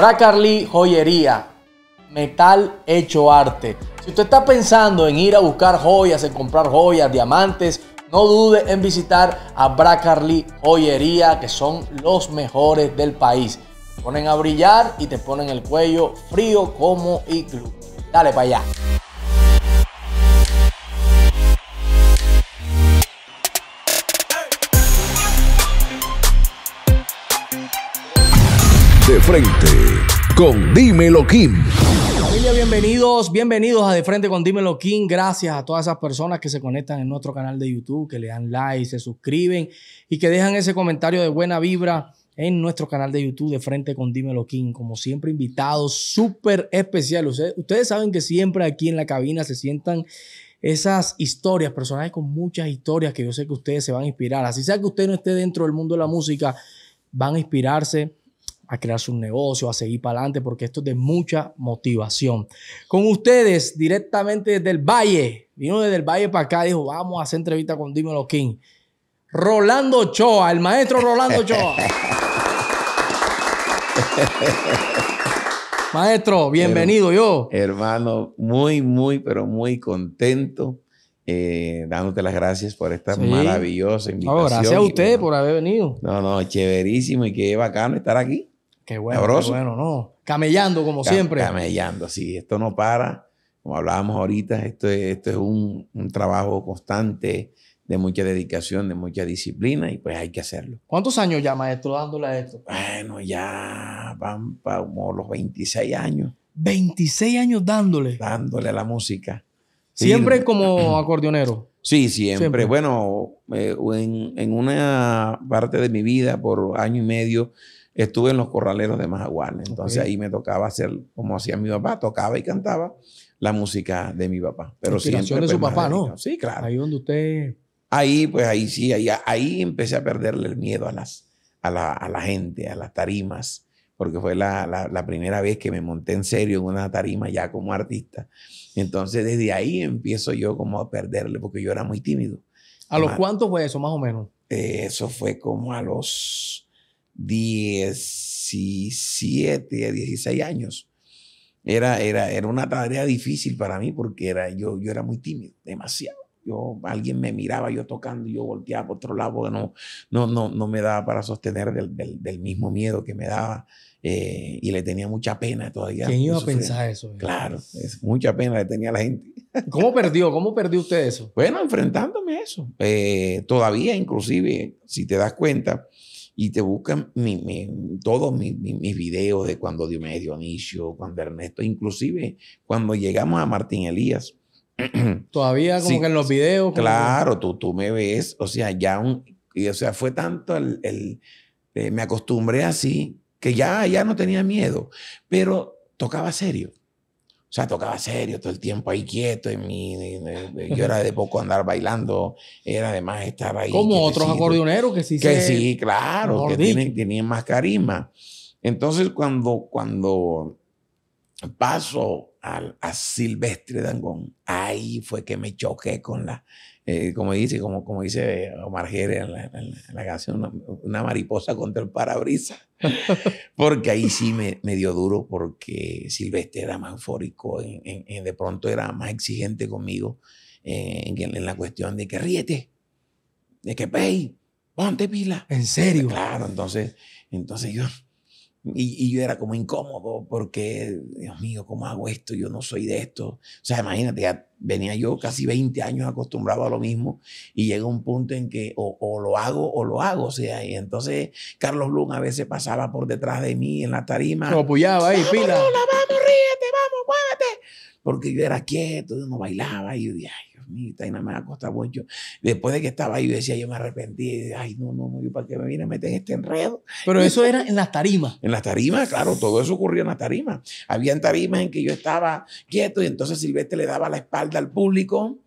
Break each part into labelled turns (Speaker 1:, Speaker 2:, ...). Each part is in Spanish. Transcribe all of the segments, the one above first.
Speaker 1: Bracarly Joyería, metal hecho arte. Si usted está pensando en ir a buscar joyas, en comprar joyas, diamantes, no dude en visitar a Bracarly Joyería, que son los mejores del país. ponen a brillar y te ponen el cuello frío como iglú. Dale para allá.
Speaker 2: De frente con Dímelo Kim.
Speaker 1: Familia, bienvenidos, bienvenidos a De Frente con Dímelo Kim. Gracias a todas esas personas que se conectan en nuestro canal de YouTube, que le dan like, se suscriben y que dejan ese comentario de buena vibra en nuestro canal de YouTube de frente con Dímelo King. Como siempre, invitados súper especiales. Ustedes, ustedes, saben que siempre aquí en la cabina se sientan esas historias, personajes con muchas historias que yo sé que ustedes se van a inspirar. Así sea que usted no esté dentro del mundo de la música, van a inspirarse a crear un negocio, a seguir para adelante, porque esto es de mucha motivación. Con ustedes, directamente desde el Valle, vino desde el Valle para acá, dijo, vamos a hacer entrevista con Dímelo King. Rolando Choa el maestro Rolando Choa
Speaker 3: maestro, bienvenido yo. Hermano, muy, muy, pero muy contento. Eh, dándote las gracias por esta maravillosa invitación. gracias a usted
Speaker 1: por haber venido.
Speaker 3: No, no, chéverísimo y qué bacano estar aquí.
Speaker 1: Qué bueno, bueno, ¿no? Camellando como siempre.
Speaker 3: Camellando, sí. Esto no para. Como hablábamos ahorita, esto es, esto es un, trabajo constante de mucha dedicación, de mucha disciplina y pues hay que hacerlo.
Speaker 1: ¿Cuántos años ya, maestro, dándole a esto? Bueno,
Speaker 3: ya van para como los 26 años. 26 años dándole. Dándole a la música. Siempre
Speaker 1: como acordeonero.
Speaker 3: Sí, siempre. Bueno, eh, en, en, una parte de mi vida, por año y medio, estuve en los corraleros de Majagual. Entonces ahí me tocaba hacer, como hacía mi papá, tocaba y cantaba la música de mi papá. Pero Inspiración de su papá,
Speaker 1: ¿no? Sí, claro. Ahí donde usted...
Speaker 3: Ahí, pues ahí sí, ahí, ahí empecé a perderle el miedo a, las, a, la, a la gente, a las tarimas, porque fue la, la, primera vez que me monté en serio en una tarima ya como artista. Entonces desde ahí empiezo yo como a perderle, porque yo era muy tímido. ¿A los cuántos
Speaker 1: fue eso, más o menos?
Speaker 3: eso fue como a los 17 a 16 años. Era, era, era una tarea difícil para mí porque era, yo, yo era muy tímido, demasiado. Yo, alguien me miraba yo tocando, yo volteaba por otro lado porque no, no, no, no me daba para sostener del, del, mismo miedo que me daba eh, y le tenía mucha pena todavía. ¿Quién iba a pensar eso? Claro, es, mucha pena le tenía a la gente. ¿Cómo perdió? ¿Cómo perdió usted eso? Bueno, enfrentándome a eso. Eh, todavía, inclusive, si te das cuenta, y te buscan todos mis, videos de cuando dio inicio, cuando Ernesto, inclusive cuando llegamos a Martín Elías. Todavía
Speaker 1: como que en los videos. Claro,
Speaker 3: tú, tú me ves, o sea, ya o sea, fue tanto el, eh, me acostumbré así que ya, ya no tenía miedo, pero tocaba serio. O sea, tocaba serio todo el tiempo ahí quieto. En mi, yo era de poco andar bailando, era además estar ahí. Como otros acordeoneros que sí Que sí, claro, que tienen, tenían más carisma. Entonces, cuando, cuando paso al, a Silvestre Dangón, ahí fue que me choqué con la, eh, como dice, como, como dice Omar Jerez en la, canción, una, una, mariposa contra el parabrisas. porque ahí sí me, dio duro, porque Silvestre era más eufórico, en, de pronto era más exigente conmigo eh, en, en, la cuestión de que ríete, de que pey, ponte pila. ¿En serio? Claro, entonces, entonces yo y, yo era como incómodo porque, Dios mío, ¿cómo hago esto? Yo no soy de esto. O sea, imagínate, venía yo casi 20 años acostumbrado a lo mismo y llega un punto en que o, lo hago o lo hago. O sea, y entonces Carlos Blum a veces pasaba por detrás de mí en la tarima. Lo apoyaba ahí, pila. vamos, ríete, vamos, muévete. Porque yo era quieto, yo no bailaba y yo dije, ay, y nada más Costa mucho Después de que estaba ahí, yo decía, yo me arrepentí, ay, no, no, yo para qué me vine a meter este enredo. Pero
Speaker 1: eso era en las tarimas.
Speaker 3: En las tarimas, claro, todo eso ocurrió en las tarimas. Habían tarimas en que yo estaba quieto y entonces Silvete le daba la espalda al público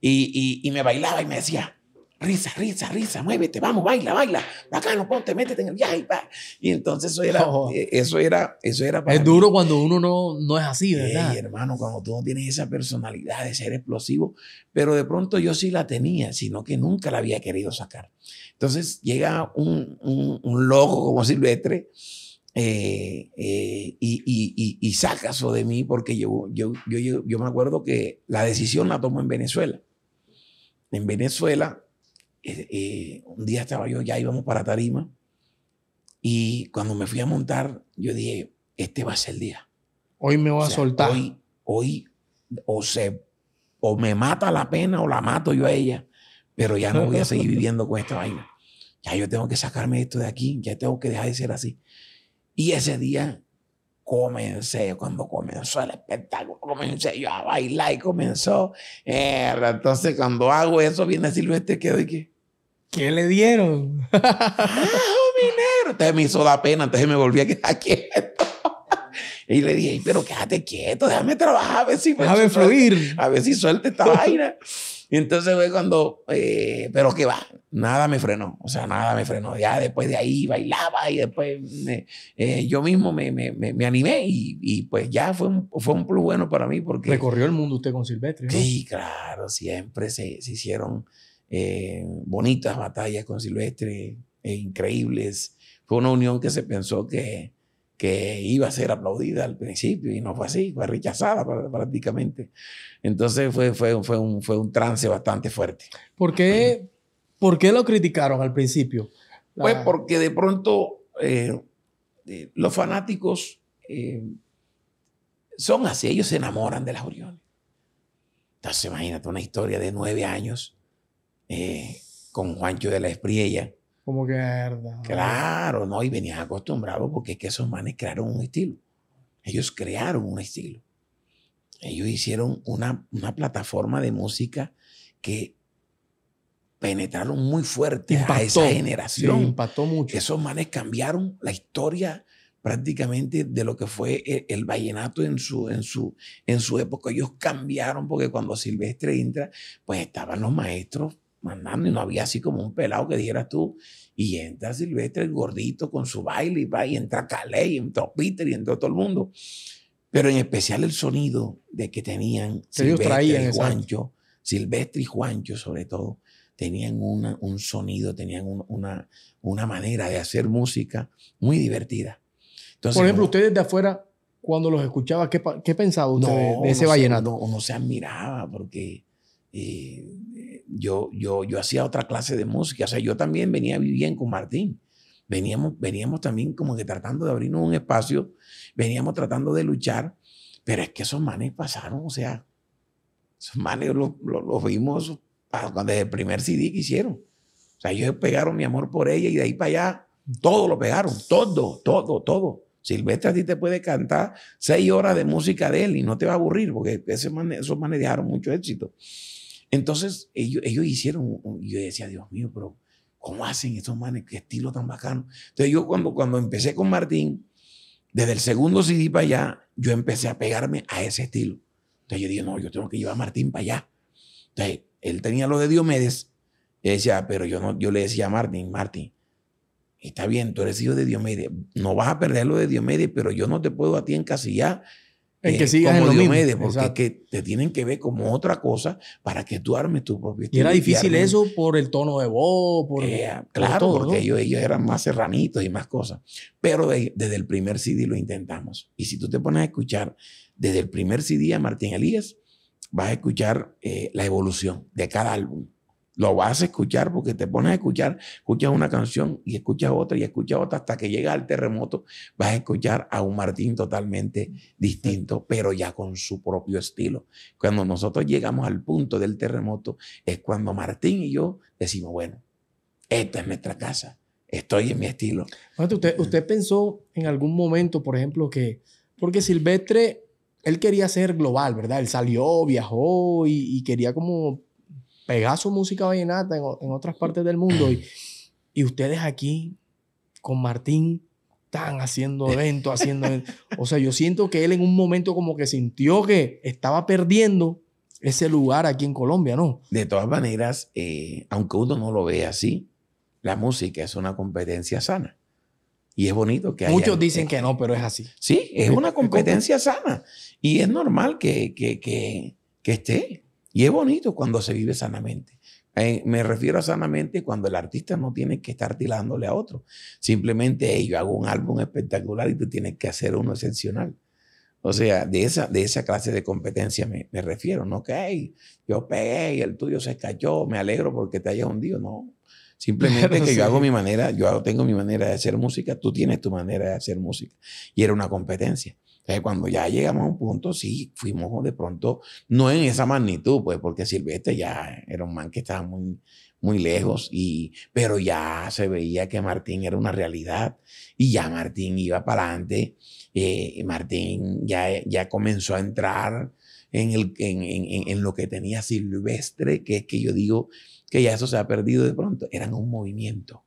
Speaker 3: y me bailaba y me decía, risa, risa, risa, muévete, vamos, baila, baila, bacano, ponte, métete en el viaje. Va. Y entonces eso era, eh, eso era, eso era para Es duro cuando uno no, no es así, ¿verdad? Sí, hermano, cuando tú no tienes esa personalidad de ser explosivo, pero de pronto yo sí la tenía, sino que nunca la había querido sacar. Entonces llega un, un, loco como Silvestre, eh, eh, y, y, y, saca eso de mí porque yo, yo, yo, yo, me acuerdo que la decisión la tomó en Venezuela. En Venezuela un día estaba yo, ya íbamos para Tarima, y cuando me fui a montar, yo dije, este va a ser el día. Hoy me voy a soltar. Hoy, o se, o me mata la pena o la mato yo a ella, pero ya no voy a seguir viviendo con esta vaina. Ya yo tengo que sacarme esto de aquí, ya tengo que dejar de ser así. Y ese día comencé, cuando comenzó el espectáculo, comencé yo a bailar y comenzó. Eh, entonces, cuando hago eso, viene Silvestre, que que. ¿Qué le dieron? ¡Ah, negro! Entonces me hizo la pena, entonces me volví a quedar quieto. y le dije, pero quédate quieto, déjame trabajar, a ver si. Déjame A ver si suelte esta vaina. Y entonces fue cuando, eh, pero que va, nada me frenó, o sea, nada me frenó. Ya después de ahí bailaba y después eh, yo mismo me, animé y, pues ya fue un, fue un plus bueno para mí porque... Recorrió el mundo usted con Silvestre. ¿no? Sí, claro, siempre se, hicieron eh, bonitas batallas con Silvestre, increíbles. Fue una unión que se pensó que que iba a ser aplaudida al principio y no fue así, fue rechazada prácticamente. Entonces fue, fue, fue, un, fue un trance bastante fuerte.
Speaker 1: ¿Por qué, lo criticaron al principio? Pues
Speaker 3: porque de pronto eh, eh, los fanáticos eh, son así, ellos se enamoran de las oriones Entonces imagínate una historia de nueve años con Juancho de la Espriella como que Claro, no, y venían acostumbrados porque es que esos manes crearon un estilo. Ellos crearon un estilo. Ellos hicieron una, plataforma de música que penetraron muy fuerte a esa generación. impactó mucho. Esos manes cambiaron la historia prácticamente de lo que fue e, el, vallenato en su, en, su, en su época. Ellos cambiaron porque cuando Silvestre entra, pues estaban los maestros mandando no había así como un pelado que dijeras tú. Y entra Silvestre el gordito con su baile y va, y entra Calais, y entra Peter, y entra todo el mundo. Pero en especial el sonido de que tenían Silvestre y Juancho, Silvestre y Juancho sobre todo, tenían una, un sonido, tenían una, una manera de hacer música muy divertida. Entonces, Por ejemplo, ustedes de afuera, cuando
Speaker 1: los escuchaba, ¿qué, qué pensaba usted de, ese vallenato?
Speaker 3: no, se admiraba porque eh, yo, yo, hacía otra clase de música. O sea, yo también venía bien con Martín. Veníamos, veníamos también como que tratando de abrirnos un espacio, veníamos tratando de luchar, pero es que esos manes pasaron, o sea, esos manes los lo, vimos desde el primer CD que hicieron. O sea, ellos pegaron mi amor por ella y de ahí para allá, todo lo pegaron, todo, todo, todo. Silvestre a ti te puede cantar seis horas de música de él y no te va a aburrir, porque ese esos manes dejaron mucho éxito. Entonces ellos, ellos hicieron, yo decía, Dios mío, pero ¿cómo hacen estos manes? ¿Qué estilo tan bacano? Entonces yo cuando, cuando empecé con Martín, desde el segundo CD para allá, yo empecé a pegarme a ese estilo. Entonces yo dije, no, yo tengo que llevar a Martín para allá. Entonces él tenía lo de Diomedes, decía, pero yo, no, yo le decía a Martín, Martín, está bien, tú eres hijo de Diomedes, no vas a perder lo de Diomedes, pero yo no te puedo a ti en encasillar
Speaker 1: en que eh, sigas como Diomedes, mismo. porque
Speaker 3: que te tienen que ver como otra cosa para que tú armes tu propio estilo. Y era difícil eso
Speaker 1: por el tono de voz, por. Eh, claro, porque ellos, eran más
Speaker 3: serranitos y más cosas. Pero desde el primer CD lo intentamos. Y si tú te pones a escuchar desde el primer CD a Martín Elías, vas a escuchar eh, la evolución de cada álbum. Lo vas a escuchar porque te pones a escuchar, escuchas una canción y escuchas otra y escuchas otra hasta que llega el terremoto, vas a escuchar a un Martín totalmente distinto, pero ya con su propio estilo. Cuando nosotros llegamos al punto del terremoto es cuando Martín y yo decimos, bueno, esta es nuestra casa, estoy en mi estilo.
Speaker 1: ¿Usted, usted pensó en algún momento, por ejemplo, que, porque Silvestre, él quería ser global, ¿verdad? Él salió, viajó y quería como Pegaso música vallenata en, otras partes del mundo y, ustedes aquí con Martín están haciendo eh. eventos, haciendo... O sea, yo siento que él en un momento como que sintió que estaba perdiendo ese lugar aquí en Colombia, ¿no?
Speaker 3: De todas maneras, eh, aunque uno no lo ve así, la música es una competencia sana. Y es bonito que... Muchos dicen que no, pero es así. Sí, es una competencia sana. Y es normal que, que, que, que esté. Y es bonito cuando se vive sanamente. Eh, me refiero a sanamente cuando el artista no tiene que estar tilándole a otro. Simplemente yo hago un álbum espectacular y tú tienes que hacer uno excepcional. O sea, de esa, de esa clase de competencia me, refiero. No que yo pegué y el tuyo se cayó, me alegro porque te hayas hundido. No. Simplemente que yo hago mi manera, yo tengo mi manera de hacer música, tú tienes tu manera de hacer música. Y era una competencia. Entonces, cuando ya llegamos a un punto, sí, fuimos de pronto, no en esa magnitud, pues, porque Silvestre ya era un man que estaba muy, muy lejos, y, pero ya se veía que Martín era una realidad y ya Martín iba para adelante. Eh, Martín ya, ya comenzó a entrar en, el, en, en, lo que tenía Silvestre, que es que yo digo que ya eso se ha perdido de pronto. Eran un movimiento,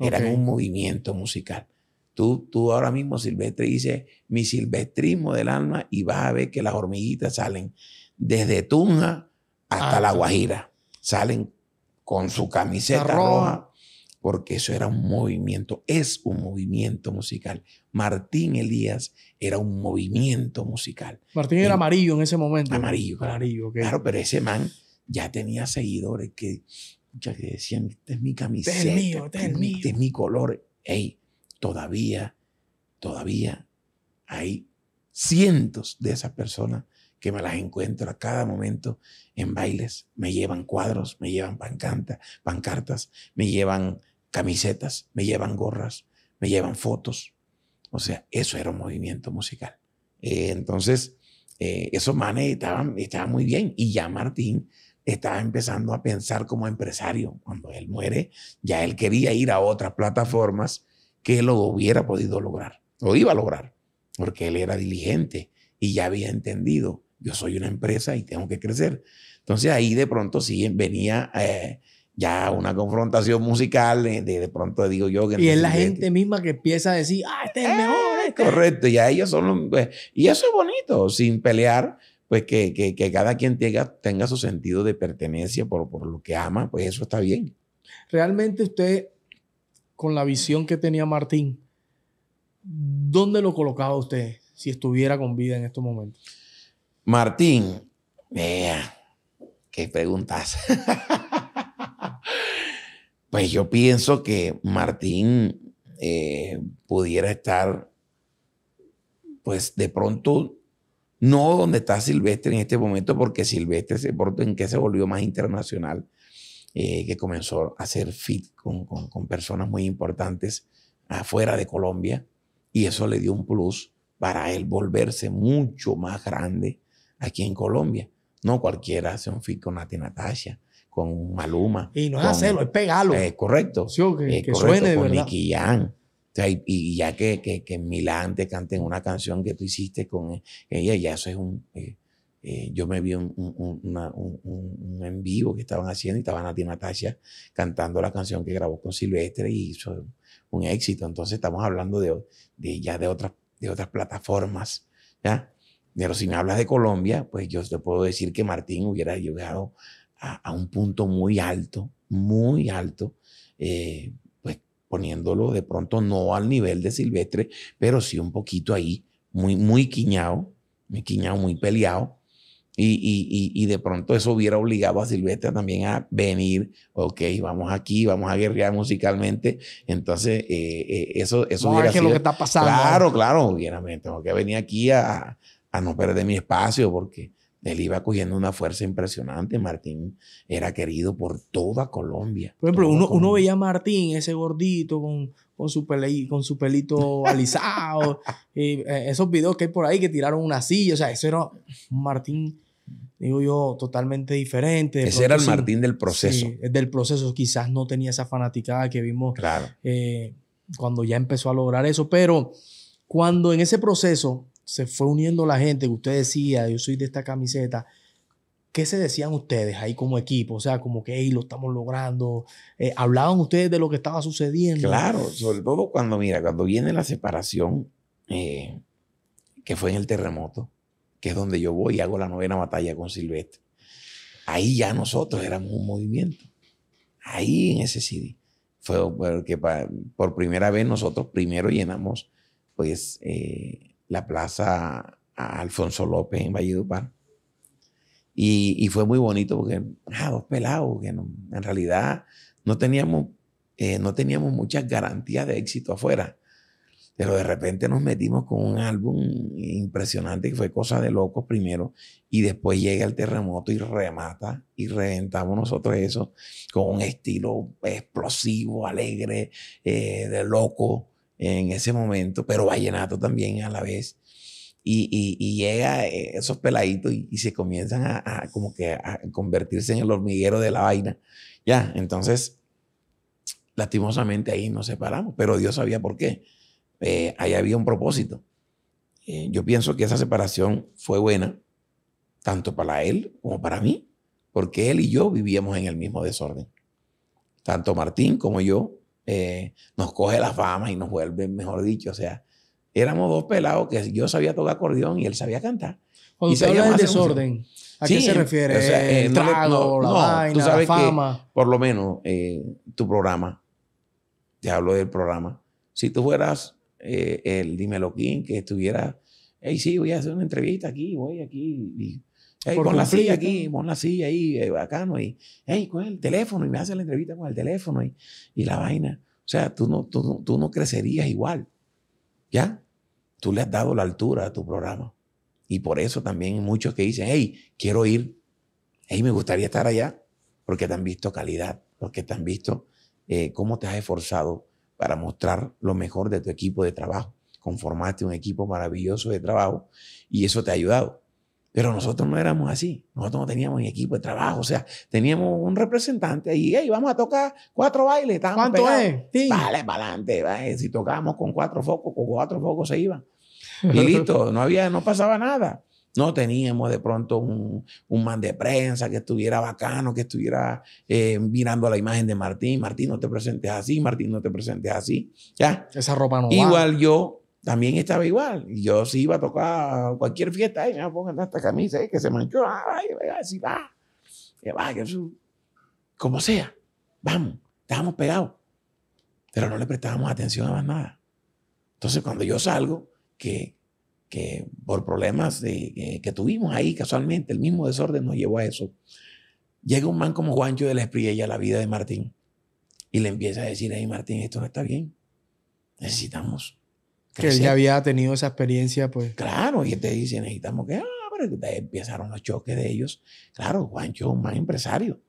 Speaker 3: eran un movimiento musical. Tú, tú ahora mismo, Silvestre, dice mi silvestrismo del alma y vas a ver que las hormiguitas salen desde Tunja hasta ah, La Guajira. Salen con su camiseta roja. porque eso era un movimiento, es un movimiento musical. Martín Elías era un movimiento musical. Martín era, amarillo en ese momento. Amarillo, claro. Amarillo, claro, pero ese man ya tenía seguidores que, que decían, este es mi camiseta, este es, este este es mi color. Ey, todavía, todavía hay cientos de esas personas que me las encuentro a cada momento en bailes. Me llevan cuadros, me llevan pancartas, me llevan camisetas, me llevan gorras, me llevan fotos. O sea, eso era un movimiento musical. Eh, entonces, eh, esos manes estaban, estaban muy bien. Y ya Martín estaba empezando a pensar como empresario. Cuando él muere, ya él quería ir a otras plataformas que lo hubiera podido lograr, lo iba a lograr, porque él era diligente y ya había entendido, yo soy una empresa y tengo que crecer. Entonces ahí de pronto sí venía eh, ya una confrontación musical, de, pronto digo yo que... Y es la gente
Speaker 1: misma que empieza a decir, ah, este es mejor. Eh, este". Correcto,
Speaker 3: ya ellos son los... Pues, y eso es bonito, sin pelear, pues que, que, cada quien tenga, tenga su sentido de pertenencia por, por lo que ama, pues eso está bien.
Speaker 1: Realmente usted con la visión que tenía Martín, ¿dónde lo colocaba usted si estuviera con vida en estos momentos?
Speaker 3: Martín, vea, qué preguntas. pues yo pienso que Martín eh, pudiera estar, pues de pronto, no donde está Silvestre en este momento, porque Silvestre se, en que se volvió más internacional eh, que comenzó a hacer fit con, con, personas muy importantes afuera de Colombia y eso le dio un plus para él volverse mucho más grande aquí en Colombia. No cualquiera hace un fit con Nati Natasha, con Maluma. Y no es hacerlo, es pegarlo. Es eh, correcto. Eh, que, suene de con O sea, y, ya que, que, en Milán te canten una canción que tú hiciste con ella, ya eso es un... Eh, yo me vi un, un, un, en vivo que estaban haciendo y estaba Nati Natasha cantando la canción que grabó con Silvestre y hizo un éxito. Entonces estamos hablando de, de ya de otras, de otras plataformas, ¿ya? Pero si me hablas de Colombia, pues yo te puedo decir que Martín hubiera llegado a, a un punto muy alto,
Speaker 2: muy
Speaker 3: alto, eh, pues poniéndolo de pronto no al nivel de Silvestre, pero sí un poquito ahí, muy, muy quiñado, muy quiñado, muy peleado, y, y, y, de pronto eso hubiera obligado a Silvestre también a venir, ok, vamos aquí, vamos a guerrear musicalmente. Entonces, eh, eh, eso, eso lo que está pasando. Claro, claro, obviamente, tengo que venir aquí a, a no perder mi espacio porque él iba cogiendo una fuerza impresionante. Martín era querido por toda Colombia. Por ejemplo, uno, uno,
Speaker 1: veía a Martín, ese gordito con, con, su, con su pelito alisado, y, eh, esos videos que hay por ahí que tiraron una silla, o sea, eso era Martín digo yo, totalmente diferente. Ese era el Martín del proceso. Sí, eh, del proceso. Quizás no tenía esa fanaticada que vimos eh, cuando ya empezó a lograr eso, pero cuando en ese proceso se fue uniendo la gente, que usted decía, yo soy de esta camiseta, ¿qué se decían ustedes ahí como equipo? O sea, como que hey, lo estamos logrando. Eh, ¿Hablaban ustedes de lo que estaba sucediendo? Claro, sobre
Speaker 3: todo cuando, mira, cuando viene la separación, que fue en el terremoto, que es donde yo voy y hago la novena batalla con Silvestre. Ahí ya nosotros éramos un movimiento. Ahí en ese CD. Fue porque por primera vez nosotros primero llenamos pues eh, la plaza a Alfonso López en Valledupar. Y, y fue muy bonito porque, ah, dos pelados, que en realidad no teníamos, eh, no teníamos muchas garantías de éxito afuera. Pero de repente nos metimos con un álbum impresionante que fue Cosa de Locos primero y después llega el terremoto y remata y reventamos nosotros eso con un estilo explosivo, alegre, eh, de loco en ese momento, pero vallenato también a la vez. Y, y, llega eh, esos peladitos y, se comienzan a, a, como que a convertirse en el hormiguero de la vaina. Ya, entonces, lastimosamente ahí nos separamos, pero Dios sabía por qué eh, ahí había un propósito. Eh, yo pienso que esa separación fue buena, tanto para él como para mí, porque él y yo vivíamos en el mismo desorden. Tanto Martín como yo eh, nos coge la fama y nos vuelve, mejor dicho, o sea, éramos dos pelados que yo sabía tocar acordeón y él sabía cantar. Cuando y habla del desorden, ¿a qué se refiere? no, no, fama. por lo menos tu programa, te hablo del programa, si tú fueras eh, el el Dimeloquín, que estuviera, hey, sí, voy a hacer una entrevista aquí, voy aquí, y,
Speaker 2: hey, la silla aquí,
Speaker 3: con la silla ahí, eh, bacano, y, hey, con el teléfono, y me hace la entrevista con el teléfono, y, la vaina. O sea, tú no, tú, no, tú crecerías igual, ¿ya? Tú le has dado la altura a tu programa. Y por eso también muchos que dicen, hey, quiero ir, hey, me gustaría estar allá, porque te han visto calidad, porque te han visto eh, cómo te has esforzado, para mostrar lo mejor de tu equipo de trabajo. Conformaste un equipo maravilloso de trabajo y eso te ha ayudado. Pero nosotros no éramos así. Nosotros no teníamos un equipo de trabajo. O sea, teníamos un representante ahí. vamos a tocar cuatro bailes. ¿Cuánto pegados. es? Sí. Vale, para adelante. Si tocábamos con cuatro focos, con cuatro focos se iban. Y listo, no había, no pasaba nada. No teníamos de pronto un, man de prensa que estuviera bacano, que estuviera eh, mirando la imagen de Martín. Martín, no te presentes así, Martín, no te presentes así. ¿Ya? Esa ropa no Igual yo también estaba igual. Yo sí iba a tocar cualquier fiesta, voy me poner esta camisa, eh, que se manchó,
Speaker 2: ah, ay, va,
Speaker 3: que va, como sea, vamos, estábamos pegados, pero no le prestábamos atención a más nada. Entonces, cuando yo salgo, que que por problemas eh, que, tuvimos ahí casualmente, el mismo desorden nos llevó a eso. Llega un man como Juancho de la Espriella a la vida de Martín y le empieza a decir, ahí Martín, esto no está bien, necesitamos. Que él ya había tenido esa experiencia, pues. Claro, y te dice, necesitamos que, ah, pero empezaron los choques de ellos. Claro, Juancho es un man empresario.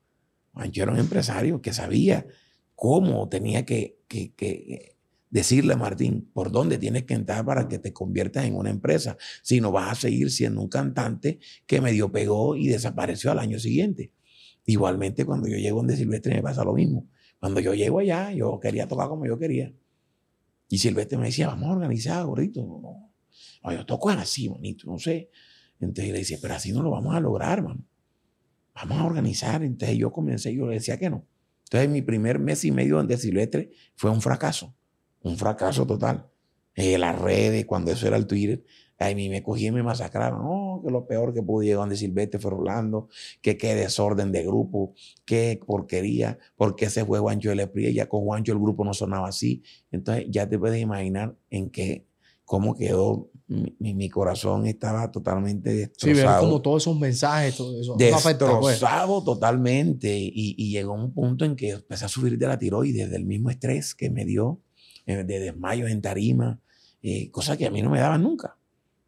Speaker 3: Juancho era un empresario que sabía cómo tenía que, que, que eh, decirle a Martín por dónde tienes que entrar para que te conviertas en una empresa, si no vas a seguir siendo un cantante que medio pegó y desapareció al año siguiente. Igualmente cuando yo llego donde Silvestre me pasa lo mismo. Cuando yo llego allá, yo quería tocar como yo quería. Y Silvestre me decía, vamos a organizar, gordito. No, yo toco así, bonito, no sé. Entonces le decía, pero así no lo vamos a lograr, hermano. Vamos a organizar. Entonces yo comencé, yo le decía que no. Entonces mi primer mes y medio donde Silvestre fue un fracaso un fracaso total. en eh, las redes, cuando eso era el Twitter, a mí me cogí y me masacraron. que lo peor que pude llegar donde Silvestre fue Orlando, que qué desorden de grupo, qué porquería, porque se fue Juancho el Espría, ya con Juancho el grupo no sonaba así. Entonces ya te puedes imaginar en qué, cómo quedó, mi, corazón estaba totalmente destrozado. Sí, como
Speaker 1: todos esos mensajes, todo eso. Pues. Destrozado
Speaker 3: totalmente. Y, y llegó un punto en que empecé a sufrir de la tiroides, del mismo estrés que me dio eh, de desmayos en tarima, eh, cosas que a mí no me daban nunca.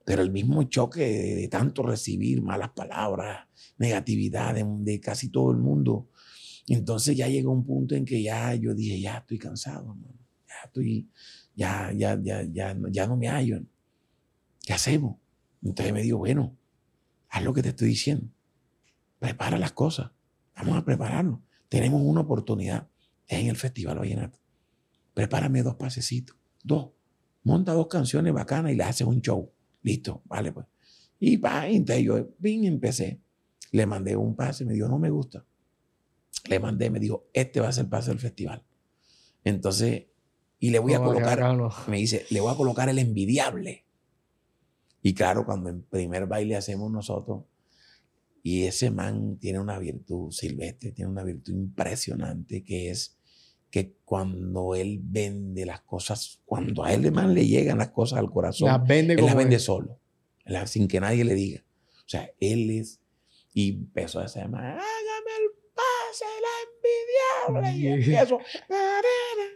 Speaker 3: Pero el mismo choque de, tanto recibir malas palabras, negatividad de, casi todo el mundo. Entonces ya llegó un punto en que ya yo dije, ya estoy cansado, ya estoy, ya, ya, ya, ya, no me hallo. ¿Qué hacemos? Entonces me dijo, bueno, haz lo que te estoy diciendo. Prepara las cosas. Vamos a prepararnos. Tenemos una oportunidad. Es en el Festival Vallenato prepárame dos pasecitos, dos, monta dos canciones bacanas y le haces un show. Listo, vale, pues. Y va, entonces yo bien, empecé. Le mandé un pase, me dijo, no me gusta. Le mandé, me dijo, este va a ser el pase del festival. Entonces, y le voy a oh, colocar, me dice, le voy a colocar el envidiable. Y claro, cuando en primer baile hacemos nosotros, y ese man tiene una virtud, Silvestre, tiene una virtud impresionante que es que cuando él vende las cosas, cuando a él más le llegan las cosas al corazón, las vende él las vende solo, sin que nadie le diga. O sea, él es, y empezó a decir, hágame
Speaker 2: el pase, la envidiable, y empiezo, tarara,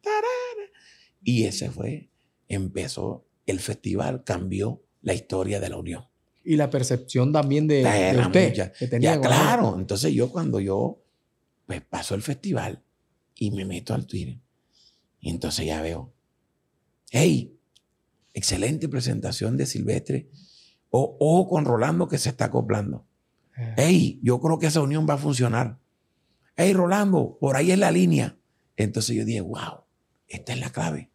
Speaker 2: tarara.
Speaker 3: Y ese fue, empezó el festival, cambió la historia de la Unión.
Speaker 1: Y la percepción también de, de usted. ya,
Speaker 3: claro, entonces yo cuando yo, pues pasó el festival, y me meto al Twitter. Y entonces ya veo, ¡Ey! excelente presentación de Silvestre. O, ojo con Rolando que se está acoplando. Ah. ¡Ey! yo creo que esa unión va a funcionar. ¡Ey, Rolando, por ahí es la línea. Entonces yo dije, wow, esta es la clave.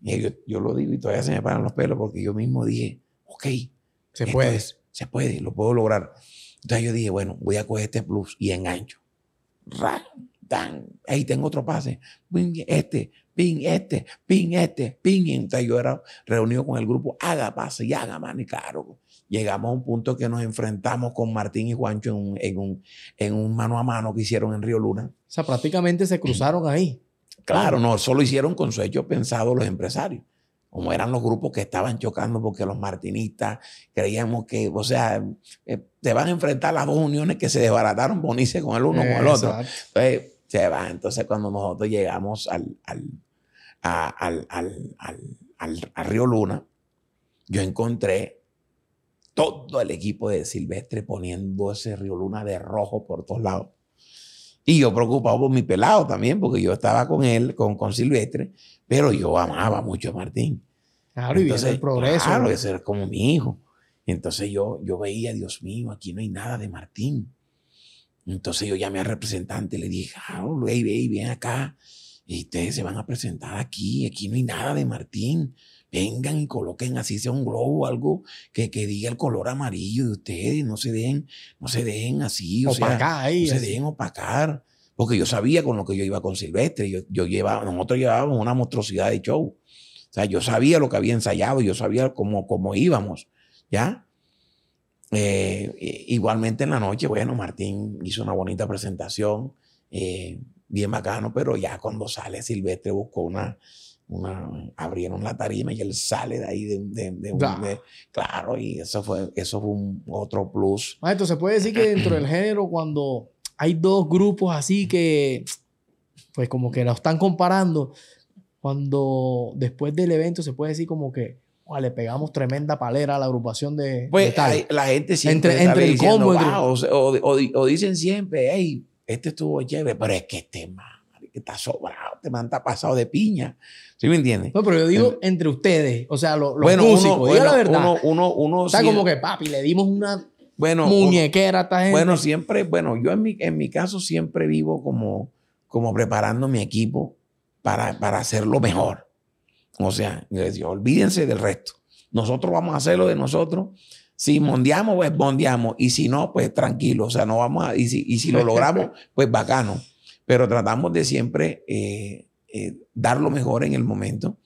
Speaker 3: Y yo, lo digo y todavía se me paran los pelos porque yo mismo dije, ok, se puede. se puede, lo puedo lograr. Entonces yo dije, bueno, voy a coger este plus y engancho ahí tengo otro pase, ping, este, ping, este, ping, este, ping. Entonces yo era reunido con el grupo, haga pase y haga mano y claro, Llegamos a un punto que nos enfrentamos con Martín y Juancho en un, mano a mano que hicieron en Río Luna. O sea, prácticamente se cruzaron ahí. Claro, no, solo hicieron con su hecho pensado los empresarios como eran los grupos que estaban chocando porque los martinistas creíamos que, o sea, eh, te van a enfrentar las dos uniones que se desbarataron, bonice con el uno o con el otro. Entonces, se va. Entonces, cuando nosotros llegamos al, al, Río Luna, yo encontré todo el equipo de Silvestre poniendo ese Río Luna de rojo por todos lados. Y yo preocupado por mi pelado también, porque yo estaba con él, con, con Silvestre, pero yo amaba mucho a Martín. Claro, Entonces, y el progreso. Claro, ese como mi hijo. Entonces yo, yo veía, Dios mío, aquí no hay nada de Martín. Entonces yo llamé al representante le dije, oh, ah, hey, ven acá. Y ustedes se van a presentar aquí, aquí no hay nada de Martín. Vengan y coloquen así sea un globo algo que, que diga el color amarillo de ustedes, no se den, no se den así, o sea, no se dejen opacar. Porque yo sabía con lo que yo iba con Silvestre, yo, llevaba, nosotros llevábamos una monstruosidad de show. O sea, yo sabía lo que había ensayado, yo sabía cómo, cómo íbamos, ¿ya? Eh, igualmente en la noche, bueno, Martín hizo una bonita presentación, eh, bien bacano, pero ya cuando sale Silvestre buscó una, una, abrieron la tarima y él sale de ahí de, un, claro, y eso fue, eso fue un otro plus.
Speaker 1: Maestro, se puede decir que dentro del género, cuando hay dos grupos así que, pues como que nos están comparando, cuando después del evento se puede decir como que le pegamos tremenda palera a la agrupación de. Pues la gente siempre. Entre,
Speaker 3: O, dicen siempre, hey, este estuvo chévere, pero es que este que está sobrado, te este manda pasado de piña. ¿Sí me entiendes? No, pero
Speaker 1: yo digo entre, ustedes, o sea, los, los bueno, músicos, uno,
Speaker 3: Uno, uno, está como que,
Speaker 1: papi, le dimos una
Speaker 3: muñequera a esta gente. Bueno, siempre, bueno, yo en mi, en mi caso siempre vivo como, como preparando mi equipo para, para hacerlo mejor. O sea, olvídense del resto. Nosotros vamos a hacer lo de nosotros. Si mondeamos, pues mondiamos. Y si no, pues tranquilo. O sea, no vamos a. Y si, lo logramos, pues bacano. Pero tratamos de siempre eh, eh, dar lo mejor en el momento.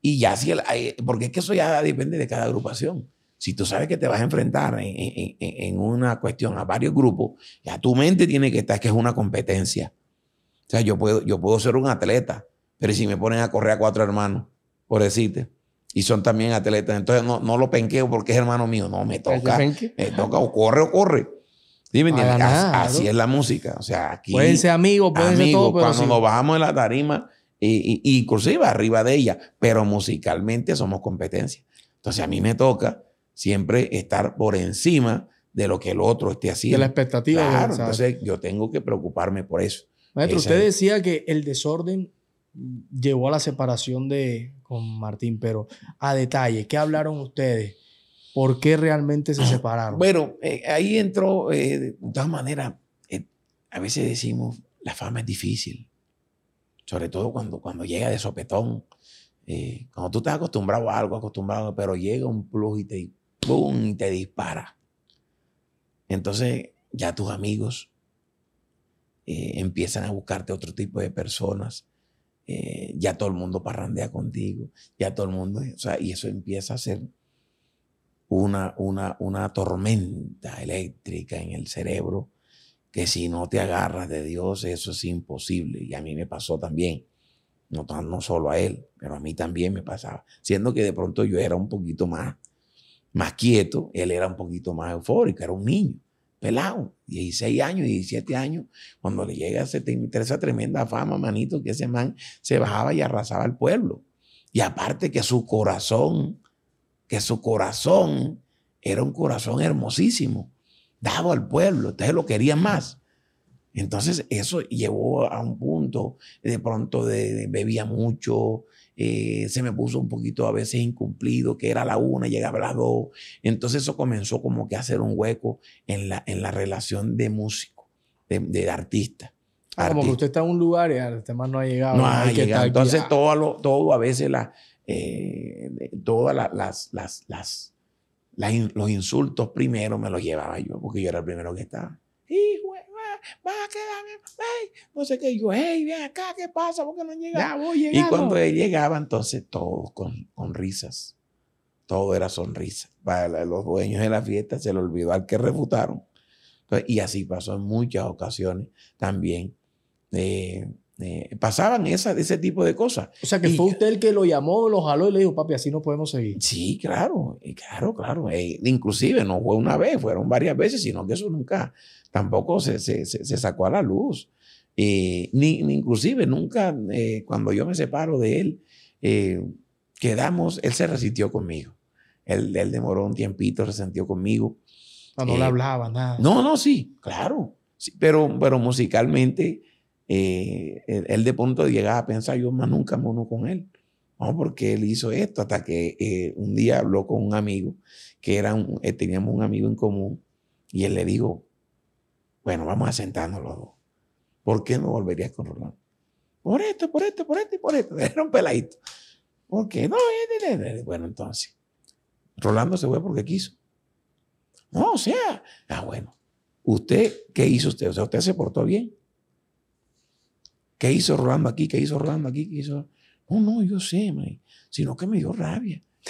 Speaker 3: Y ya si eh, porque es que eso ya depende de cada agrupación. Si tú sabes que te vas a enfrentar en, en, una cuestión a varios grupos, ya tu mente tiene que estar que es una competencia. O sea, yo puedo, yo puedo ser un atleta, pero si me ponen a correr a cuatro hermanos, por decirte. Y son también atletas. Entonces no, lo penqueo porque es hermano mío. No, me toca. Me toca o corre o corre. Así es la música. O sea, aquí. Pueden ser amigos, pueden ser todo. cuando nos bajamos de la tarima, y, y, inclusive arriba de ella, pero musicalmente somos competencia. Entonces a mí me toca siempre estar por encima de lo que el otro esté haciendo. De la expectativa. Claro, entonces yo tengo que preocuparme por eso. usted
Speaker 1: decía que el desorden llevó a la separación de, con Martín, pero a detalle, ¿qué hablaron ustedes? ¿Por qué realmente se separaron?
Speaker 3: Bueno, eh, ahí entró, eh, de todas maneras, eh, a veces decimos, la fama es difícil, sobre todo cuando, cuando llega de sopetón, cuando tú estás acostumbrado a algo, acostumbrado, pero llega un plus y te, Y te dispara. Entonces ya tus amigos empiezan a buscarte otro tipo de personas eh, ya todo el mundo parrandea contigo, ya todo el mundo, o sea, y eso empieza a ser una, una, una tormenta eléctrica en el cerebro que si no te agarras de Dios, eso es imposible. Y a mí me pasó también, no, solo a él, pero a mí también me pasaba, siendo que de pronto yo era un poquito más, más quieto, él era un poquito más eufórico, era un niño pelado, 16 años, 17 años, cuando le llega ese, esa tremenda fama, manito, que ese man se bajaba y arrasaba al pueblo. Y aparte que su corazón, que su corazón era un corazón hermosísimo, dado al pueblo, entonces lo querían más. Entonces eso llevó a un punto, de pronto de bebía mucho, eh, se me puso un poquito a veces incumplido, que era la una, llegaba a las dos. Entonces eso comenzó como que a hacer un hueco en la, en la relación de músico, de, artista.
Speaker 1: Ah, como que usted está en un lugar y al ah, tema este no ha llegado. No, ha llegado. Entonces ah.
Speaker 3: todo, lo, todo a veces la, eh, todas las, las, los insultos primero me los llevaba yo, porque yo era el primero que estaba.
Speaker 2: Y va a
Speaker 3: qué. Y hey, pues acá, ¿qué pasa? ¿Por no llega. Y cuando él llegaba, entonces todo con, risas. Todo era sonrisa. Para los dueños de la fiesta se le olvidó al que refutaron. Pues, y así pasó en muchas ocasiones también. Eh, eh, pasaban esa, ese tipo de cosas. O sea, que fue usted el que lo llamó, lo jaló y le dijo, papi, así no podemos seguir. Sí, claro, claro, claro. Eh, inclusive no fue una vez, fueron varias veces, sino que eso nunca, tampoco se, se, se, sacó a la luz. Eh, ni, ni, inclusive nunca, eh, cuando yo me separo de él, quedamos, él se resistió conmigo. Él, él demoró un tiempito, resentió conmigo. no le
Speaker 1: hablaba nada. No,
Speaker 3: no, sí, claro. Sí, pero, pero musicalmente... Eh, él de pronto llegaba a pensar, yo más nunca me uno con él. No, porque él hizo esto hasta que eh, un día habló con un amigo, que era eh, teníamos un amigo en común, y él le dijo, bueno, vamos a sentarnos los dos. ¿Por qué no volverías con Rolando? Por esto, por esto, por esto y por esto. Era un peladito. ¿Por qué no? Bueno, entonces, Rolando se fue porque quiso. No, o sea, ah, bueno, usted, ¿qué hizo usted? O sea, usted se portó bien. ¿Qué hizo Rolando aquí? ¿Qué hizo Rolando aquí? ¿Qué hizo? No, no, yo sé, sino que me dio rabia.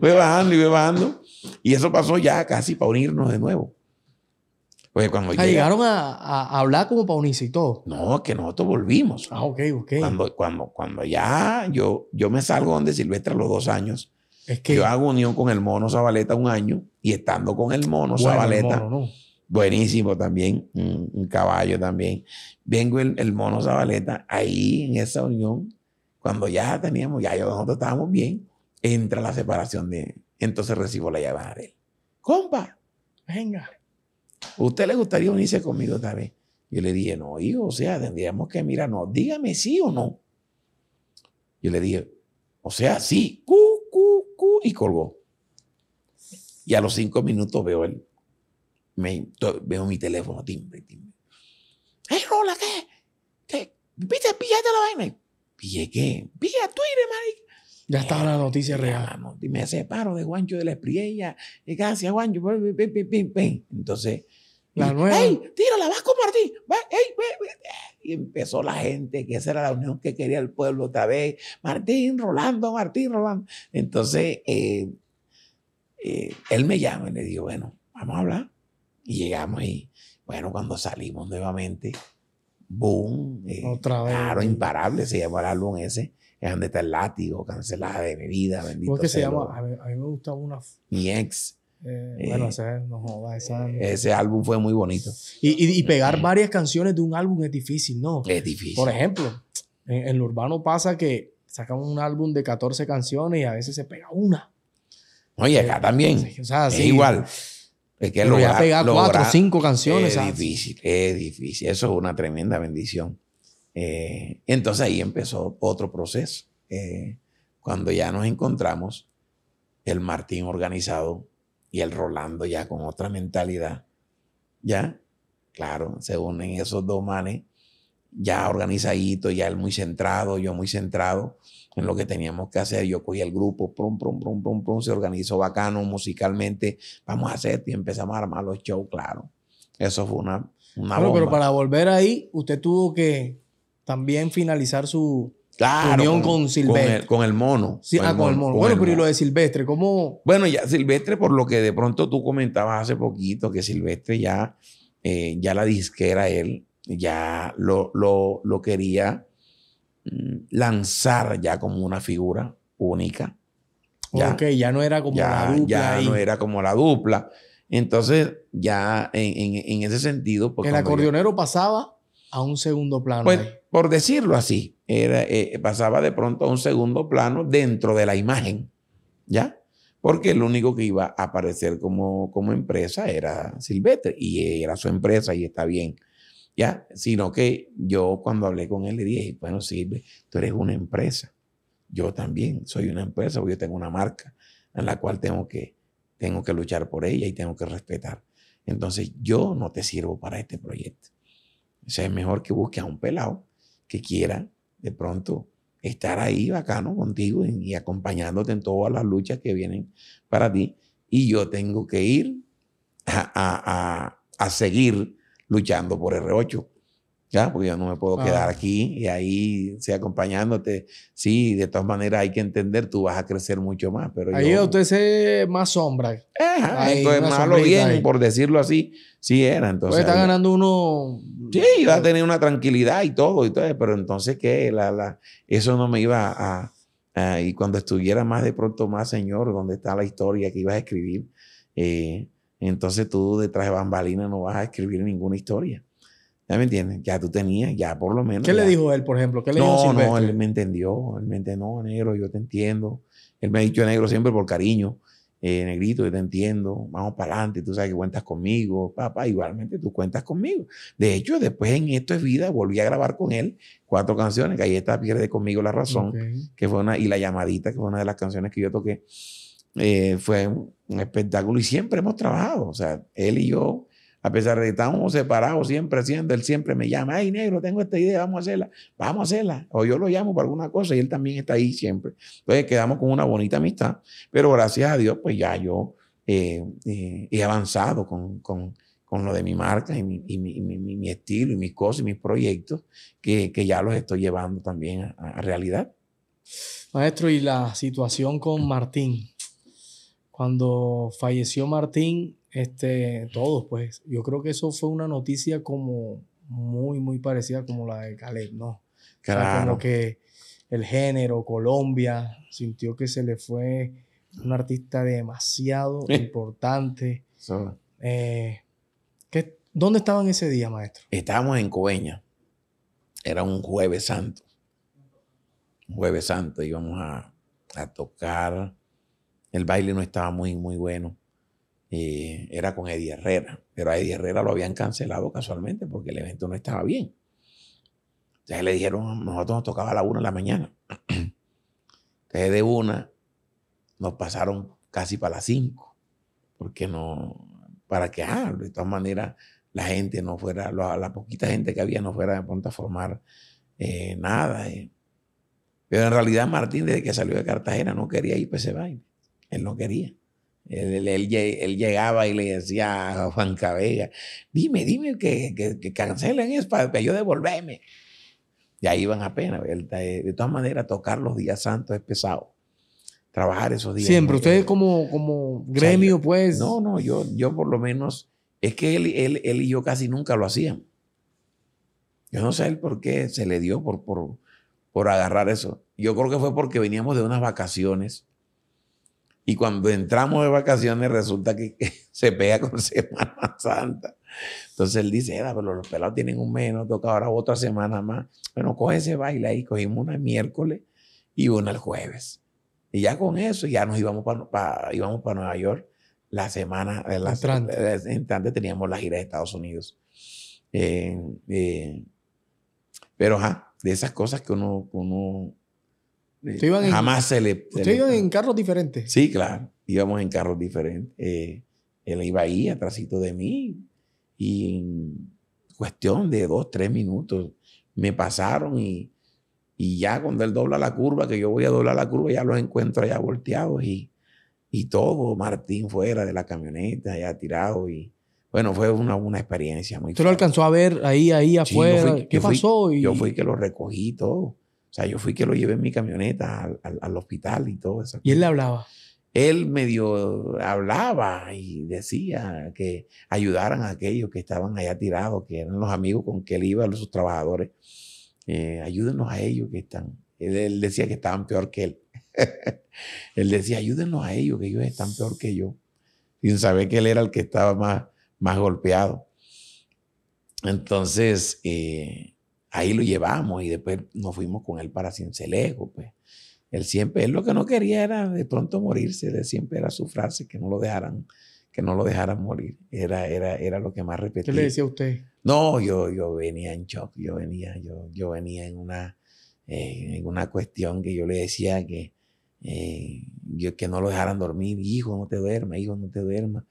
Speaker 3: fue bajando y fue bajando. Y eso pasó ya casi para unirnos de nuevo. Pues cuando ah, llegaron
Speaker 1: a, hablar como para unirse y todo.
Speaker 3: No, que nosotros volvimos. Ah, ok, ok. Cuando, cuando, ya yo, yo me salgo donde Silvestre a los dos años, es que... yo hago unión con el mono Zabaleta un año y estando con el mono Zabaleta buenísimo también, un, caballo también. Vengo el, el, mono Zabaleta, ahí en esa unión, cuando ya teníamos, ya nosotros estábamos bien, entra la separación de... Entonces recibo la llamada de él.
Speaker 1: Compa, venga.
Speaker 3: ¿Usted le gustaría unirse conmigo otra vez? Yo le dije, no, hijo, o sea, tendríamos que mirar, no, dígame sí o no. Yo le dije, o sea, sí, cu, cu, cu, y colgó. Y a los cinco minutos veo el, me, veo mi teléfono, timbre, timbre. ¡Ey, Rola, qué! ¿Qué? ¿Viste ¡Píllate la vaina? ¿Pille qué? a Twitter, marica? Ya estaba la noticia real. Y me separo de Juancho de la Espriella. Y casi a Juancho. Entonces... La nueva. ¡Ey, tírala, vas vasco Martín! ey, Y empezó la gente, que esa era la unión que quería el pueblo otra vez. Martín, Rolando, Martín, Rolando. Entonces, eh, eh, él me llama y le digo, bueno, vamos a hablar. Y llegamos y, bueno, cuando salimos nuevamente, boom, eh, Otra vez. claro, imparable, se llamó el álbum ese, es donde está el látigo, cancelada de bebida, bendito. ¿Cómo se llama?
Speaker 4: A mí,
Speaker 1: me gustaba una...
Speaker 3: Mi ex. Eh, bueno, eh,
Speaker 1: ese, no joda, esa, ese
Speaker 3: álbum fue muy bonito. Y, pegar
Speaker 1: varias canciones de un álbum es difícil, ¿no? Es difícil. Por ejemplo, en, lo urbano pasa que sacamos un álbum de 14 canciones y a veces se pega una.
Speaker 2: Oye, acá también.
Speaker 3: O sea, es igual. Es que cuatro o cinco canciones. Es difícil, es difícil. Eso es una tremenda bendición. Eh, entonces ahí empezó otro proceso. Eh, cuando ya nos encontramos, el Martín organizado y el Rolando ya con otra mentalidad, ya, claro, se unen esos dos manes ya organizadito, ya él muy centrado, yo muy centrado en lo que teníamos que hacer. Yo cogí el grupo, prum, se organizó bacano musicalmente. Vamos a hacer y empezamos a armar los shows, claro. Eso fue una, una Pero para volver ahí, usted tuvo que también finalizar
Speaker 1: su reunión unión con, Silvestre.
Speaker 3: Con el, mono. Sí, con ah, el con el mono. bueno, pero y lo
Speaker 1: de Silvestre, ¿cómo?
Speaker 3: Bueno, ya Silvestre, por lo que de pronto tú comentabas hace poquito, que Silvestre ya, eh, ya la disquera él ya lo, quería mm, lanzar ya como una figura única. Ya, que ya
Speaker 1: no era como la dupla. no era
Speaker 3: como la dupla. Entonces, ya en, ese sentido. porque el acordeonero
Speaker 1: pasaba a un segundo plano. Pues,
Speaker 3: por decirlo así, era, eh, pasaba de pronto a un segundo plano dentro de la imagen, ¿ya? Porque lo único que iba a aparecer como, como empresa era Silvestre y era su empresa y está bien. ¿ya? Sino que yo cuando hablé con él le dije, bueno, sirve, tú eres una empresa. Yo también soy una empresa, yo tengo una marca en la cual tengo que, tengo que luchar por ella y tengo que respetar. Entonces yo no te sirvo para este proyecto. O sea, es mejor que busque a un pelado que quiera de pronto estar ahí bacano contigo y, acompañándote en todas las luchas que vienen para ti. Y yo tengo que ir a, a, a seguir luchando por R8. ¿Ya? Porque yo no me puedo quedar ah. aquí y ahí, sí, acompañándote. Sí, de todas maneras hay que entender, tú vas a crecer mucho más. Pero ahí usted
Speaker 1: es más sombra. Ajá, entonces, malo bien,
Speaker 3: por decirlo así, sí era. Entonces, pues está
Speaker 1: ganando uno.
Speaker 3: Sí, va a tener una tranquilidad y todo, y todo pero entonces, ¿qué? La, la, eso no me iba a, Y cuando estuviera más de pronto, más, señor, donde está la historia que ibas a escribir, eh, entonces tú detrás de bambalina no vas a escribir ninguna historia. ¿Ya me entiendes? Ya tú tenías, ya por lo menos. ¿Qué le
Speaker 1: dijo él, por ejemplo? ¿Qué no, No, él
Speaker 3: me entendió. Él me entendió, no, negro, yo te entiendo. Él me ha dicho negro siempre por cariño. Eh, negrito, yo te entiendo. Vamos para adelante. Tú sabes que cuentas conmigo. Papá, igualmente tú cuentas conmigo. De hecho, después en Esto es Vida volví a grabar con él cuatro canciones. Que ahí está Pierde conmigo la razón. que fue una, y La llamadita, que fue una de las canciones que yo toqué. Eh, fue un espectáculo y siempre hemos trabajado. O sea, él y yo, a pesar de que estábamos separados, siempre haciendo, él siempre me llama, ay negro, tengo esta idea, vamos a hacerla, vamos a hacerla. O yo lo llamo para alguna cosa y él también está ahí siempre. Entonces quedamos con una bonita amistad, pero gracias a Dios, pues ya yo eh, eh, he avanzado con, con, con, lo de mi marca y mi, mi, mi, estilo y mis cosas y mis proyectos, que, que ya los estoy llevando también a realidad.
Speaker 1: Maestro, y la situación con Martín cuando falleció Martín, este, todos, pues, yo creo que eso fue una noticia como muy, muy parecida como la de Caleb, ¿no? Claro. que el género, Colombia, sintió que se le fue un artista demasiado importante. Eh, ¿Dónde estaban ese día, maestro?
Speaker 3: Estábamos en Cobeña. Era un jueves santo. Un jueves santo íbamos a, a tocar el baile no estaba muy, muy bueno. Eh, era con Eddie Herrera, pero a Eddie Herrera lo habían cancelado casualmente porque el evento no estaba bien. Entonces le dijeron, nosotros nos tocaba a la una de la mañana. Entonces de una nos pasaron casi para las cinco, porque no, para que, ah, de todas maneras, la gente no fuera, la, poquita gente que había no fuera de pronto a formar eh, nada. Eh. Pero en realidad Martín, desde que salió de Cartagena, no quería ir para ese baile. Él no quería. Él, llegaba y le decía a Juan Cabella, dime, dime que, cancelen eso para, yo devolverme. Y ahí iban pena. Eh, de todas maneras, tocar los días santos es pesado. Trabajar esos días. Siempre, ustedes
Speaker 1: como, como
Speaker 3: gremio, pues. No, no, yo, yo por lo menos, es que él, y yo casi nunca lo hacíamos. Yo no sé por qué se le dio por, por, por agarrar eso. Yo creo que fue porque veníamos de unas vacaciones y cuando entramos de vacaciones resulta que se pega con Semana Santa. Entonces él dice, pero los pelados tienen un menos, toca ahora otra semana más. Bueno, coge ese baile ahí, cogimos una el miércoles y una el jueves. Y ya con eso ya nos íbamos para íbamos para Nueva York la semana eh, antes eh, eh, teníamos la gira de Estados Unidos. pero ajá, de esas cosas que uno jamás se le... iban
Speaker 1: en carros diferentes?
Speaker 3: Sí, claro. Íbamos en carros diferentes. Eh, él iba ahí, atrásito de mí. Y en cuestión de dos, tres minutos me pasaron y, y ya cuando él dobla la curva, que yo voy a doblar la curva, ya los encuentro allá volteados y, y todo. Martín fuera de la camioneta, allá tirado y... Bueno, fue una, una experiencia muy... ¿Tú lo
Speaker 1: alcanzó a ver ahí, ahí afuera? ¿Qué pasó? Yo fui
Speaker 3: que lo recogí todo. O sea, yo fui que lo llevé en mi camioneta al, hospital y todo eso. ¿Y él le hablaba? Él medio hablaba y decía que ayudaran a aquellos que estaban allá tirados, que eran los amigos con que él iba, los trabajadores. Eh, ayúdenos a ellos que están. Él, decía que estaban peor que él. él decía, ayúdenos a ellos, que ellos están peor que yo. Sin saber que él era el que estaba más, más golpeado. Entonces, eh, ahí lo llevamos y después nos fuimos con él para Cincelejo, pues. Él siempre, él lo que no quería era de pronto morirse, de siempre era su frase, que no lo dejaran, que no lo dejaran morir. Era, era, era lo que más repetía. ¿Qué le decía a usted? No, yo, yo venía en shock, yo venía, yo, yo venía en una, eh, en cuestión que yo le decía que, eh, yo, que no lo dejaran dormir, hijo, no te duermas, hijo, no te duerma.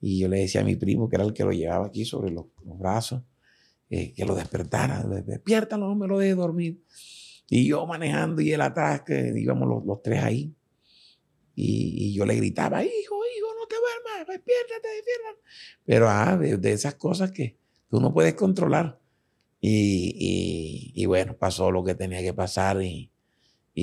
Speaker 3: Y yo le decía a mi primo, que era el que lo llevaba aquí sobre los brazos, que lo despertara, despiértalo, no me lo deje dormir. Y yo manejando y él atrás, que íbamos los, tres ahí. Y, yo le gritaba, hijo, hijo, no te duermas, despiértate, despiértate. Pero ah, de, esas cosas que tú no puedes controlar. Y, bueno, pasó lo que tenía que pasar y,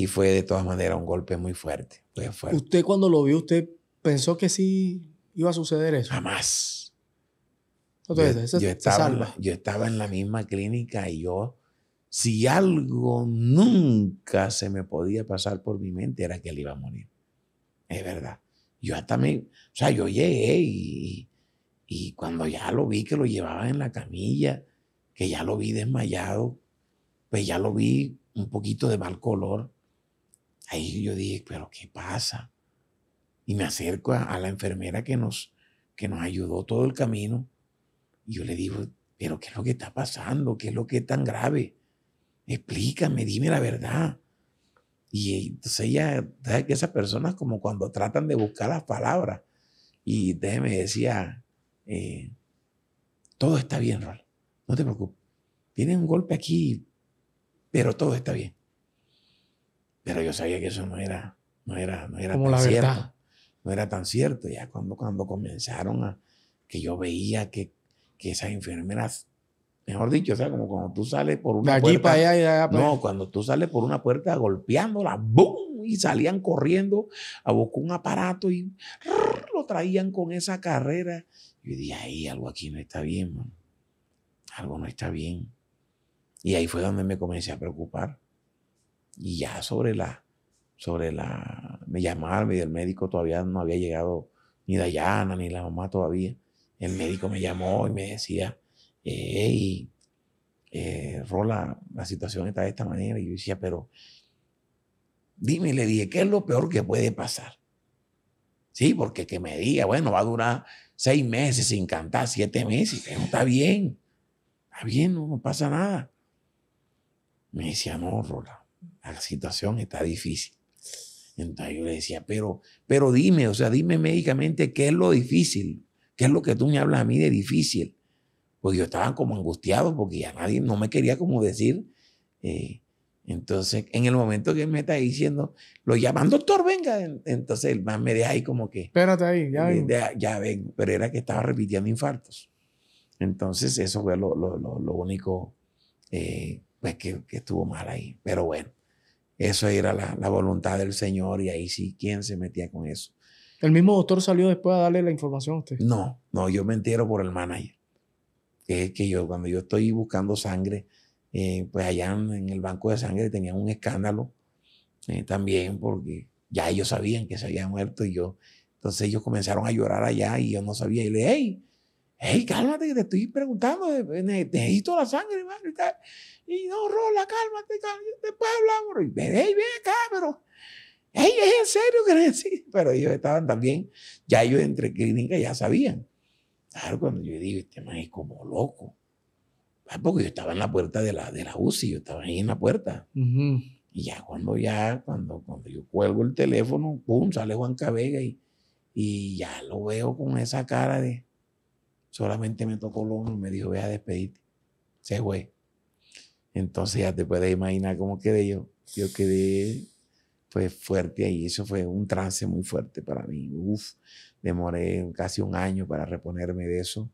Speaker 3: fue de todas maneras un golpe muy fuerte,
Speaker 1: muy fuerte. ¿Usted cuando lo vio, usted pensó que sí iba a suceder eso? Jamás yo, estaba,
Speaker 3: Yo estaba en la misma clínica y yo, si algo nunca se me podía pasar por mi mente era que él iba a morir. Es verdad. Yo hasta me, o sea, yo llegué y, cuando ya lo vi que lo llevaban en la camilla, que ya lo vi desmayado, pues ya lo vi un poquito de mal color. Ahí yo dije, pero ¿qué pasa? Y me acerco a, a la enfermera que nos, que nos ayudó todo el camino y yo le digo, pero ¿qué es lo que está pasando? ¿Qué es lo que es tan grave? Explícame, dime la verdad. Y entonces ella, que esas personas como cuando tratan de buscar las palabras, y me decía, ah, eh, todo está bien, Rol, no te preocupes. Tienen un golpe aquí, pero todo está bien. Pero yo sabía que eso no era, no era, no era tan cierto. No era tan cierto. Ya cuando, cuando comenzaron a, que yo veía que que esas enfermeras, mejor dicho, o sea, como cuando tú sales por una puerta. allá, y no, cuando tú sales por una puerta golpeándola, ¡boom! Y salían corriendo a buscar un aparato y lo traían con esa carrera. Yo dije, ahí algo aquí no está bien, man. Algo no está bien. Y ahí fue donde me comencé a preocupar. Y ya sobre la, sobre la, me llamaron, y el médico todavía no había llegado ni Dayana, ni la mamá todavía el médico me llamó y me decía, hey, eh, eh, Rola, la situación está de esta manera. Y yo decía, pero dime, le dije, ¿qué es lo peor que puede pasar? Sí, porque que me diga, bueno, va a durar seis meses sin cantar, siete meses, pero está bien, está bien, no, pasa nada. Me decía, no, Rola, la situación está difícil. Entonces yo le decía, pero, pero dime, o sea, dime médicamente qué es lo difícil. ¿Qué es lo que tú me hablas a mí de difícil? Pues yo estaba como angustiado porque ya nadie no me quería como decir. Eh, entonces, en el momento que me está diciendo, lo llaman, doctor, venga. Entonces él me deja ahí como que. Espérate ahí, ya ven, ya Pero era que estaba repitiendo infartos. Entonces, eso fue lo, único eh, pues que, estuvo mal ahí. Pero bueno, eso era la, la voluntad del Señor y ahí sí, ¿quién se metía con eso? ¿El mismo doctor salió después a darle la información a usted? No, no, yo me entero por el manager. Que es que yo, cuando yo estoy buscando sangre, eh, pues allá en, el banco de sangre tenían un escándalo eh, también, porque ya ellos sabían que se había muerto y yo. Entonces ellos comenzaron a llorar allá y yo no sabía. Y le dije, hey, hey, cálmate, que te estoy preguntando, eh, necesito la sangre, hermano. Y, no, Rola, cálmate, después hablamos. Y, hey, ven acá, pero ¡Ey, es en serio que sí Pero ellos estaban también, ya ellos entre clínicas ya sabían. Claro, cuando yo digo, este man es como loco. Ah, porque yo estaba en la puerta de la, de la UCI, yo estaba ahí en la puerta. Y ya cuando ya, cuando, cuando yo cuelgo el teléfono, pum, sale Juan Cabega y, y ya lo veo con esa cara de, solamente me tocó el hombro y me dijo, ve a despedirte. Se fue. Entonces ya te puedes imaginar cómo quedé yo. Yo quedé fue fuerte ahí, eso fue un trance muy fuerte para mí. Uf, demoré casi un año para reponerme de eso.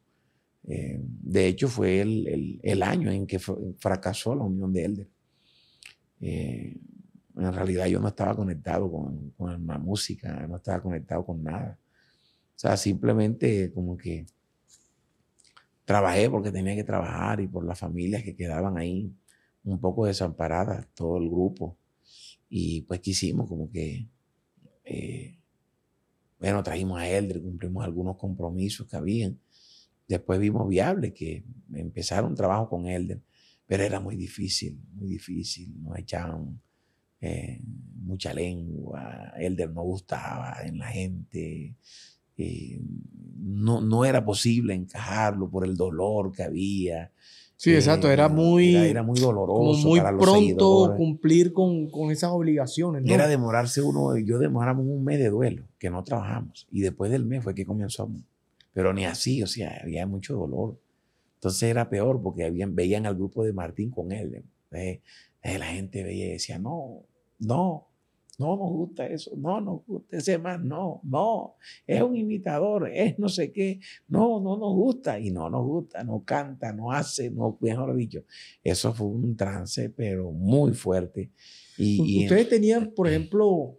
Speaker 3: Eh, de hecho, fue el, año en que fracasó la unión de Elder. Eh, en realidad yo no estaba conectado con, con, la música, no estaba conectado con nada. O sea, simplemente como que trabajé porque tenía que trabajar y por las familias que quedaban ahí, un poco desamparadas, todo el grupo. Y pues quisimos Como que, eh, bueno, trajimos a Elder cumplimos algunos compromisos que habían. Después vimos viable que empezaron trabajo con Elder, pero era muy difícil, muy difícil. Nos echaban eh, mucha lengua, Elder no gustaba en la gente, eh, no, no era posible encajarlo por el dolor que había. Sí, eh, exacto, era muy, era, muy doloroso. Muy pronto
Speaker 1: cumplir con, esas obligaciones. Era
Speaker 3: demorarse uno, yo demoramos un mes de duelo, que no trabajamos. Y después del mes fue que comenzamos. Pero ni así, o sea, había mucho dolor. Entonces era peor porque veían al grupo de Martín con él. Eh, la gente veía y decía, no, no, no nos gusta eso, no nos gusta ese man. no, no, es un imitador, es no sé qué, no, no nos gusta y no nos gusta, no canta, no hace, no, mejor dicho, eso fue un trance, pero muy fuerte. Y, ustedes tenían, por ejemplo,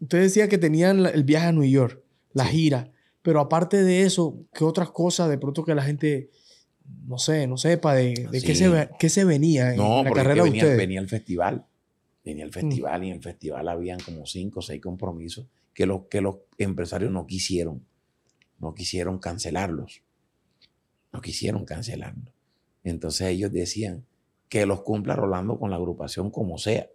Speaker 3: usted decía que tenían
Speaker 1: el viaje a Nueva York, la gira, pero aparte de eso, ¿qué otras cosas de pronto que la gente no sé, no sepa de, qué, se, qué se venía en la carrera de ustedes.
Speaker 3: venía el festival. Tenía el mm. festival y en el festival habían como cinco o seis compromisos que los, que los empresarios no quisieron, no quisieron cancelarlos, no quisieron cancelarlos. Entonces ellos decían que los cumpla Rolando con la agrupación como sea.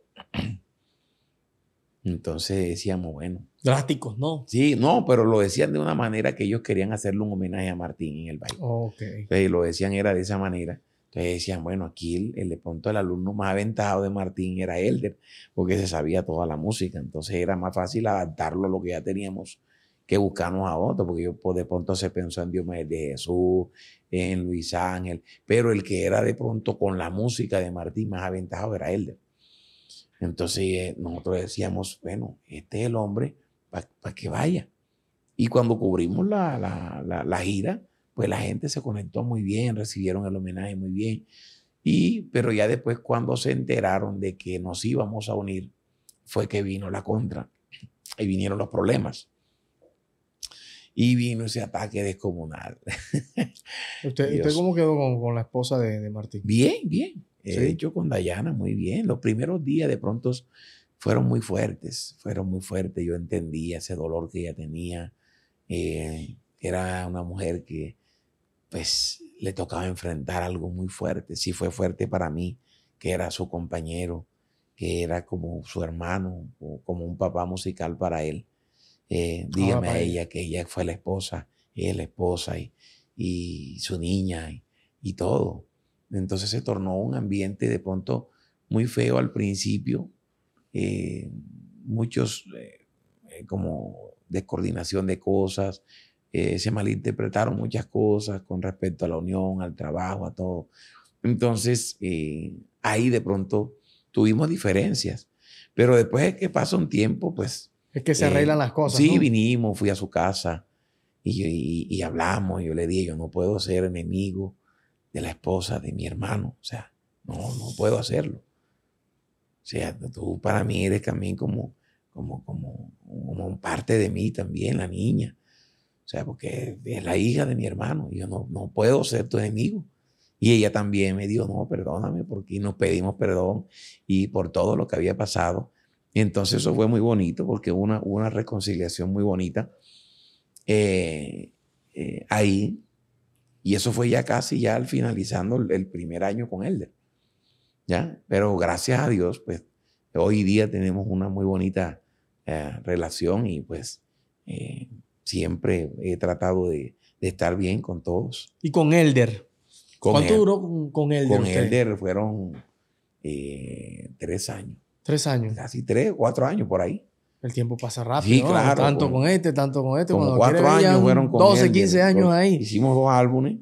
Speaker 3: Entonces decíamos, bueno. Drásticos, ¿no? Sí, no, pero lo decían de una manera que ellos querían hacerle un homenaje a Martín en el baile. Ok. Eh, lo decían era de esa manera. Entonces decían, bueno, aquí el, de pronto el alumno más aventajado de Martín era Elder, porque se sabía toda la música, entonces era más fácil adaptarlo a lo que ya teníamos que buscarnos a otro, porque yo pues, de pronto se pensó en Dios, de Jesús, en Luis Ángel, pero el que era de pronto con la música de Martín más aventajado era Elder. Entonces eh, nosotros decíamos, bueno, este es el hombre para que vaya. Y cuando cubrimos la, la, la gira, pues la gente se conectó muy bien, recibieron el homenaje muy bien. Y, pero ya después cuando se enteraron de que nos íbamos a unir, fue que vino la contra y vinieron los problemas. Y vino ese ataque descomunal. ¿Usted, usted cómo
Speaker 1: quedó con, la esposa de, Martín? Bien, bien.
Speaker 3: He eh, hecho con Dayana muy bien. Los primeros días de pronto fueron muy fuertes, fueron muy fuertes. Yo entendía ese dolor que ella tenía. Eh, era una mujer que pues le tocaba enfrentar algo muy fuerte. Sí fue fuerte para mí, que era su compañero, que era como su hermano, como un papá musical para él. Eh, ah, dígame a ella que ella fue la esposa, y es la esposa y, su niña y, todo. Entonces se tornó un ambiente de pronto muy feo al principio, eh, muchos eh, como descoordinación de cosas, eh, se malinterpretaron muchas cosas con respecto a la unión, al trabajo, a todo. Entonces, eh, ahí de pronto tuvimos diferencias. Pero después que pasa un tiempo, pues...
Speaker 4: Es que se eh, arreglan las cosas. Sí,
Speaker 3: vinimos, fui a su casa y, hablamos. yo le dije, yo no puedo ser enemigo de la esposa de mi hermano. O sea, no, no puedo hacerlo. O sea, tú para mí eres también como, como, como, como parte de mí también, la niña. O sea, porque es la hija de mi hermano y yo no, puedo ser tu enemigo. Y ella también me dijo, no, perdóname, porque nos pedimos perdón y por todo lo que había pasado. Entonces eso fue muy bonito porque hubo una, una reconciliación muy bonita eh, eh, ahí. Y eso fue ya casi ya al finalizando el primer año con él ¿Ya? Pero gracias a Dios, pues hoy día tenemos una muy bonita eh, relación y pues siempre he tratado de, estar bien con todos.
Speaker 1: ¿Y con Elder?
Speaker 3: Con ¿Cuánto duró con, Elder? Con Elder fueron eh, tres años. Tres años. Casi tres, cuatro años por ahí.
Speaker 1: El tiempo pasa rápido. Tanto con, este, tanto con este. cuatro años fueron con 12, 15 años ahí.
Speaker 3: Hicimos dos álbumes,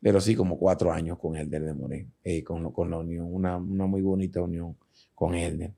Speaker 3: pero sí, como cuatro años con Elder de Moreno. Eh, con, con, la unión, una muy bonita unión con Elder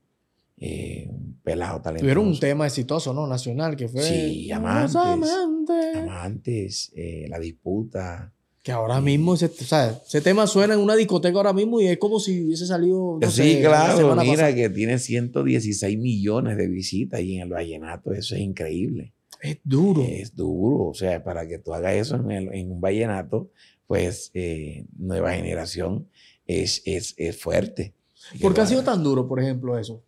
Speaker 3: eh, pelado talentoso. Tuvieron un
Speaker 1: tema exitoso, ¿no? Nacional, que fue... Sí, Amantes.
Speaker 4: Amantes,
Speaker 3: eh, La Disputa. Que ahora
Speaker 1: eh, mismo, ese, o sea, ese tema suena en una discoteca ahora mismo y es como si hubiese salido. sí, claro, mira
Speaker 3: que tiene 116 millones de visitas y en el vallenato eso es increíble. Es duro. Es duro, o sea, para que tú hagas eso en, un vallenato, pues eh, nueva generación es, es, es fuerte.
Speaker 1: ¿Por qué ha sido tan duro, por ejemplo, eso?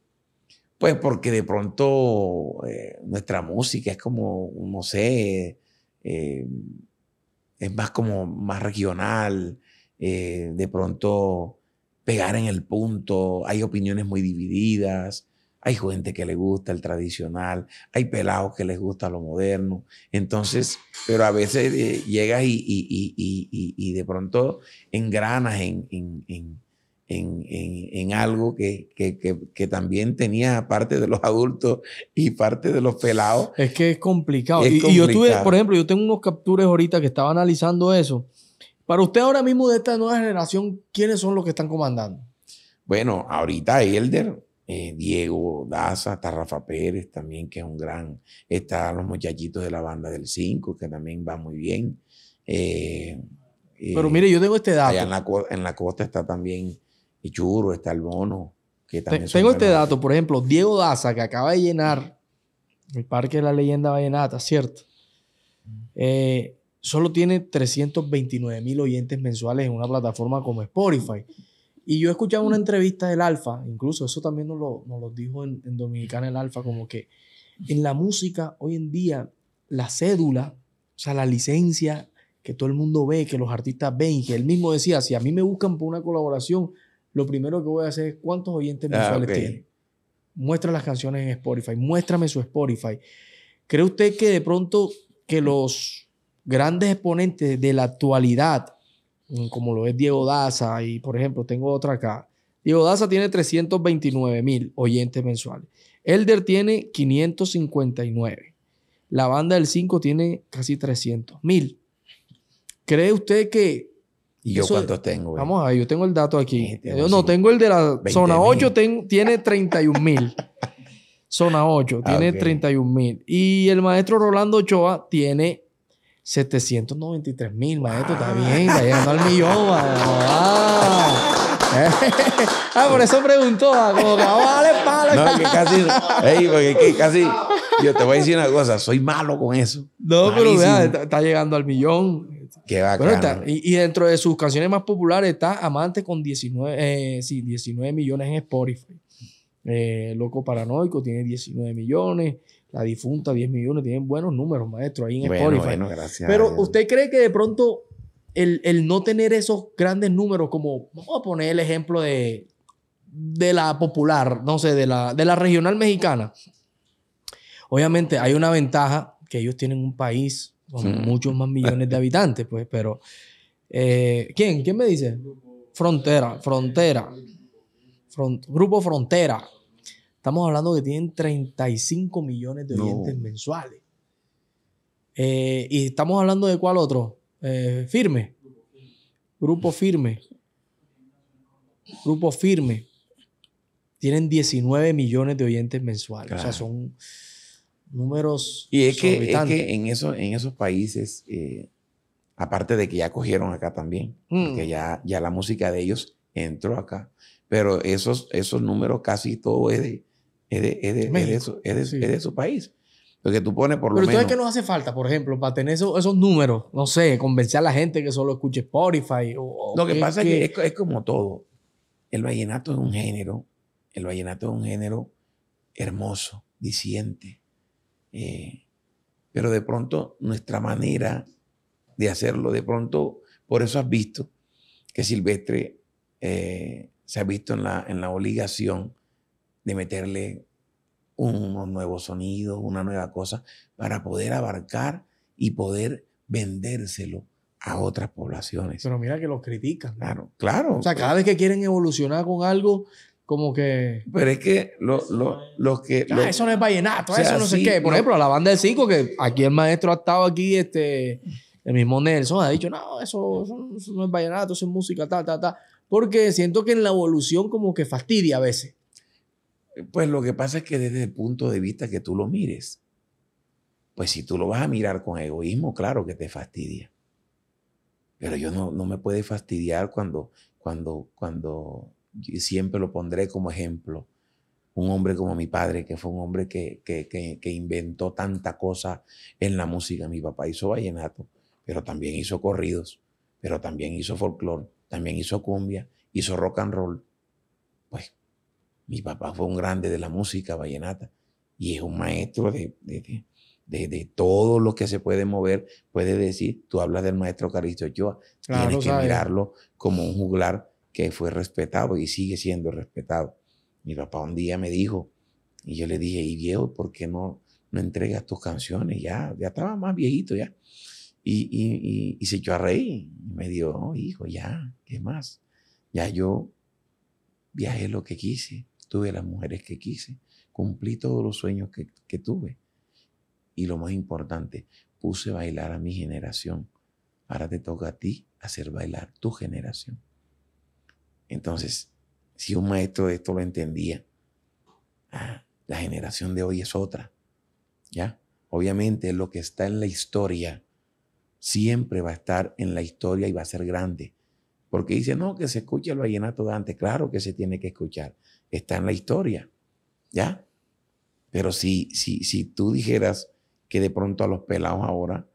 Speaker 3: Pues porque de pronto eh, nuestra música es como, no sé, eh, es más como más regional, eh, de pronto pegar en el punto, hay opiniones muy divididas, hay gente que le gusta el tradicional, hay pelados que les gusta lo moderno, entonces, pero a veces llegas y, de pronto engranas en, en en, algo que, también tenía parte de los adultos y parte de los pelados. Es
Speaker 1: que es complicado. y, yo tuve, por ejemplo, yo tengo unos captures ahorita que estaba analizando eso. Para usted ahora mismo de esta nueva generación, ¿quiénes son los que están comandando?
Speaker 3: Bueno, ahorita Elder, eh, Diego Daza, está Rafa Pérez también, que es un gran, está los muchachitos de la banda del 5, que también va muy bien. Eh, Pero eh, mire, yo tengo este dato. en la costa está también y churro, está el bono. Que Tengo este
Speaker 1: dato, por ejemplo, Diego Daza, que acaba de llenar el Parque de la Leyenda Vallenata, ¿cierto? Eh, solo tiene 329 mil oyentes mensuales en una plataforma como Spotify. Y yo escuchaba una entrevista del Alfa, incluso eso también nos lo, dijo en, Dominicana el Alfa, como que en la música hoy en día la cédula, o sea, la licencia que todo el mundo ve, que los artistas ven, que él mismo decía, si a mí me buscan por una colaboración, lo primero que voy a hacer es cuántos oyentes ah, mensuales tiene. Muestra las canciones en Spotify, muéstrame su Spotify. ¿Cree usted que de pronto que los grandes exponentes de la actualidad, mm, como lo es Diego Daza, y por ejemplo, tengo otra acá, Diego Daza tiene 329 mil oyentes mensuales, Elder tiene 559, la banda del 5 tiene casi 300 mil. ¿Cree usted que
Speaker 3: ¿Y yo cuántos tengo?
Speaker 1: Vamos a ver, yo tengo el dato aquí. Yo no, tengo el de la zona 8, tiene 31 mil. zona 8, ah, tiene 31 mil. Y el maestro Rolando Ochoa tiene 793 mil. Maestro, está ah. bien, está
Speaker 3: llegando al millón. Ah.
Speaker 1: ah, por eso preguntó, como vale,
Speaker 3: vale. No, que casi, porque casi, yo te voy a decir una cosa, soy malo con eso. No, pero vea, está, llegando al millón. Qué y,
Speaker 1: dentro de sus canciones más populares está Amante con 19, eh, millones en Spotify. Eh, Loco Paranoico tiene 19 millones. La Difunta 10 millones. Tienen buenos números, maestro, ahí en Spotify. Pero usted cree que de pronto el, no tener esos grandes números, como vamos a poner el ejemplo de, de la popular, no sé, de la, de la regional mexicana. Obviamente hay una ventaja que ellos tienen un país con mm. muchos más millones de habitantes, pues, pero... Eh, ¿Quién? ¿Quién me dice? Frontera, frontera. grupo Frontera. Estamos hablando que tienen 35 millones de oyentes mensuales. Eh, y estamos hablando de cuál otro? Eh, firme. Grupo Firme. Grupo Firme. Tienen 19 millones de oyentes mensuales. O sea, ah. son números. Y es que,
Speaker 3: en, eso, en esos países, eh, aparte de que ya cogieron acá también, porque mm. que ya, ya la música de ellos entró acá, pero esos, esos números casi todo es de, es de, su, país. Porque tú pones por lo que
Speaker 1: nos hace falta, por ejemplo, para tener esos, esos, números, no sé, convencer a la gente que solo escuche Spotify. O,
Speaker 3: lo que, pasa es que es, como todo. El vallenato es un género, el vallenato es un género hermoso, disidente, eh, pero de pronto nuestra manera de hacerlo, de pronto, por eso has visto que Silvestre eh, se ha visto en la, obligación de meterle unos nuevos sonidos, una nueva cosa, para poder abarcar y poder vendérselo a otras poblaciones. Pero
Speaker 1: mira que los critican.
Speaker 3: Claro, claro. O sea, cada vez que quieren evolucionar con algo, como que.
Speaker 1: Pero es que
Speaker 2: los que. Ah, eso no es
Speaker 1: vallenato, eso no sé qué. Por ejemplo, la banda del 5, que aquí el maestro ha estado aquí, este, el mismo Nelson, ha dicho, no, eso, no es vallenato, eso es música, tal, tal, tal. Porque siento que en la evolución como que fastidia a veces.
Speaker 3: Pues lo que pasa es que desde el punto de vista que tú lo mires, pues si tú lo vas a mirar con egoísmo, claro que te fastidia. Pero yo no, no me puede fastidiar cuando, cuando, cuando siempre lo pondré como ejemplo, un hombre como mi padre, que fue un hombre que, inventó tanta cosa en la música. Mi papá hizo vallenato, pero también hizo corridos, pero también hizo folclore, también hizo cumbia, hizo rock and roll. Pues mi papá fue un grande de la música vallenata y es un maestro de, todo lo que se puede mover. Puede decir, tú hablas del maestro Caristo Ochoa, tienes que mirarlo como un juglar que fue respetado y sigue siendo respetado. Mi papá un día me dijo, y yo le dije, y viejo, ¿por qué no, no entregas tus canciones? Ya, ya estaba más viejito ya. Y, se echó a reír. Y me dijo, oh, hijo, ya, ¿qué más? Ya yo viajé lo que quise, tuve las mujeres que quise, cumplí todos los sueños que, que tuve. Y lo más importante, puse a bailar a mi generación. Ahora te toca a ti hacer bailar tu generación. Entonces, si un maestro de esto lo entendía, ah, la generación de hoy es otra. ¿Ya? Obviamente lo que está en la historia siempre va a estar en la historia y va a ser grande. Porque dice, no, que se escuche el vallenato de antes. Claro que se tiene que escuchar. Está en la historia. ¿Ya? Pero si, si, si tú dijeras que de pronto a los pelados ahora,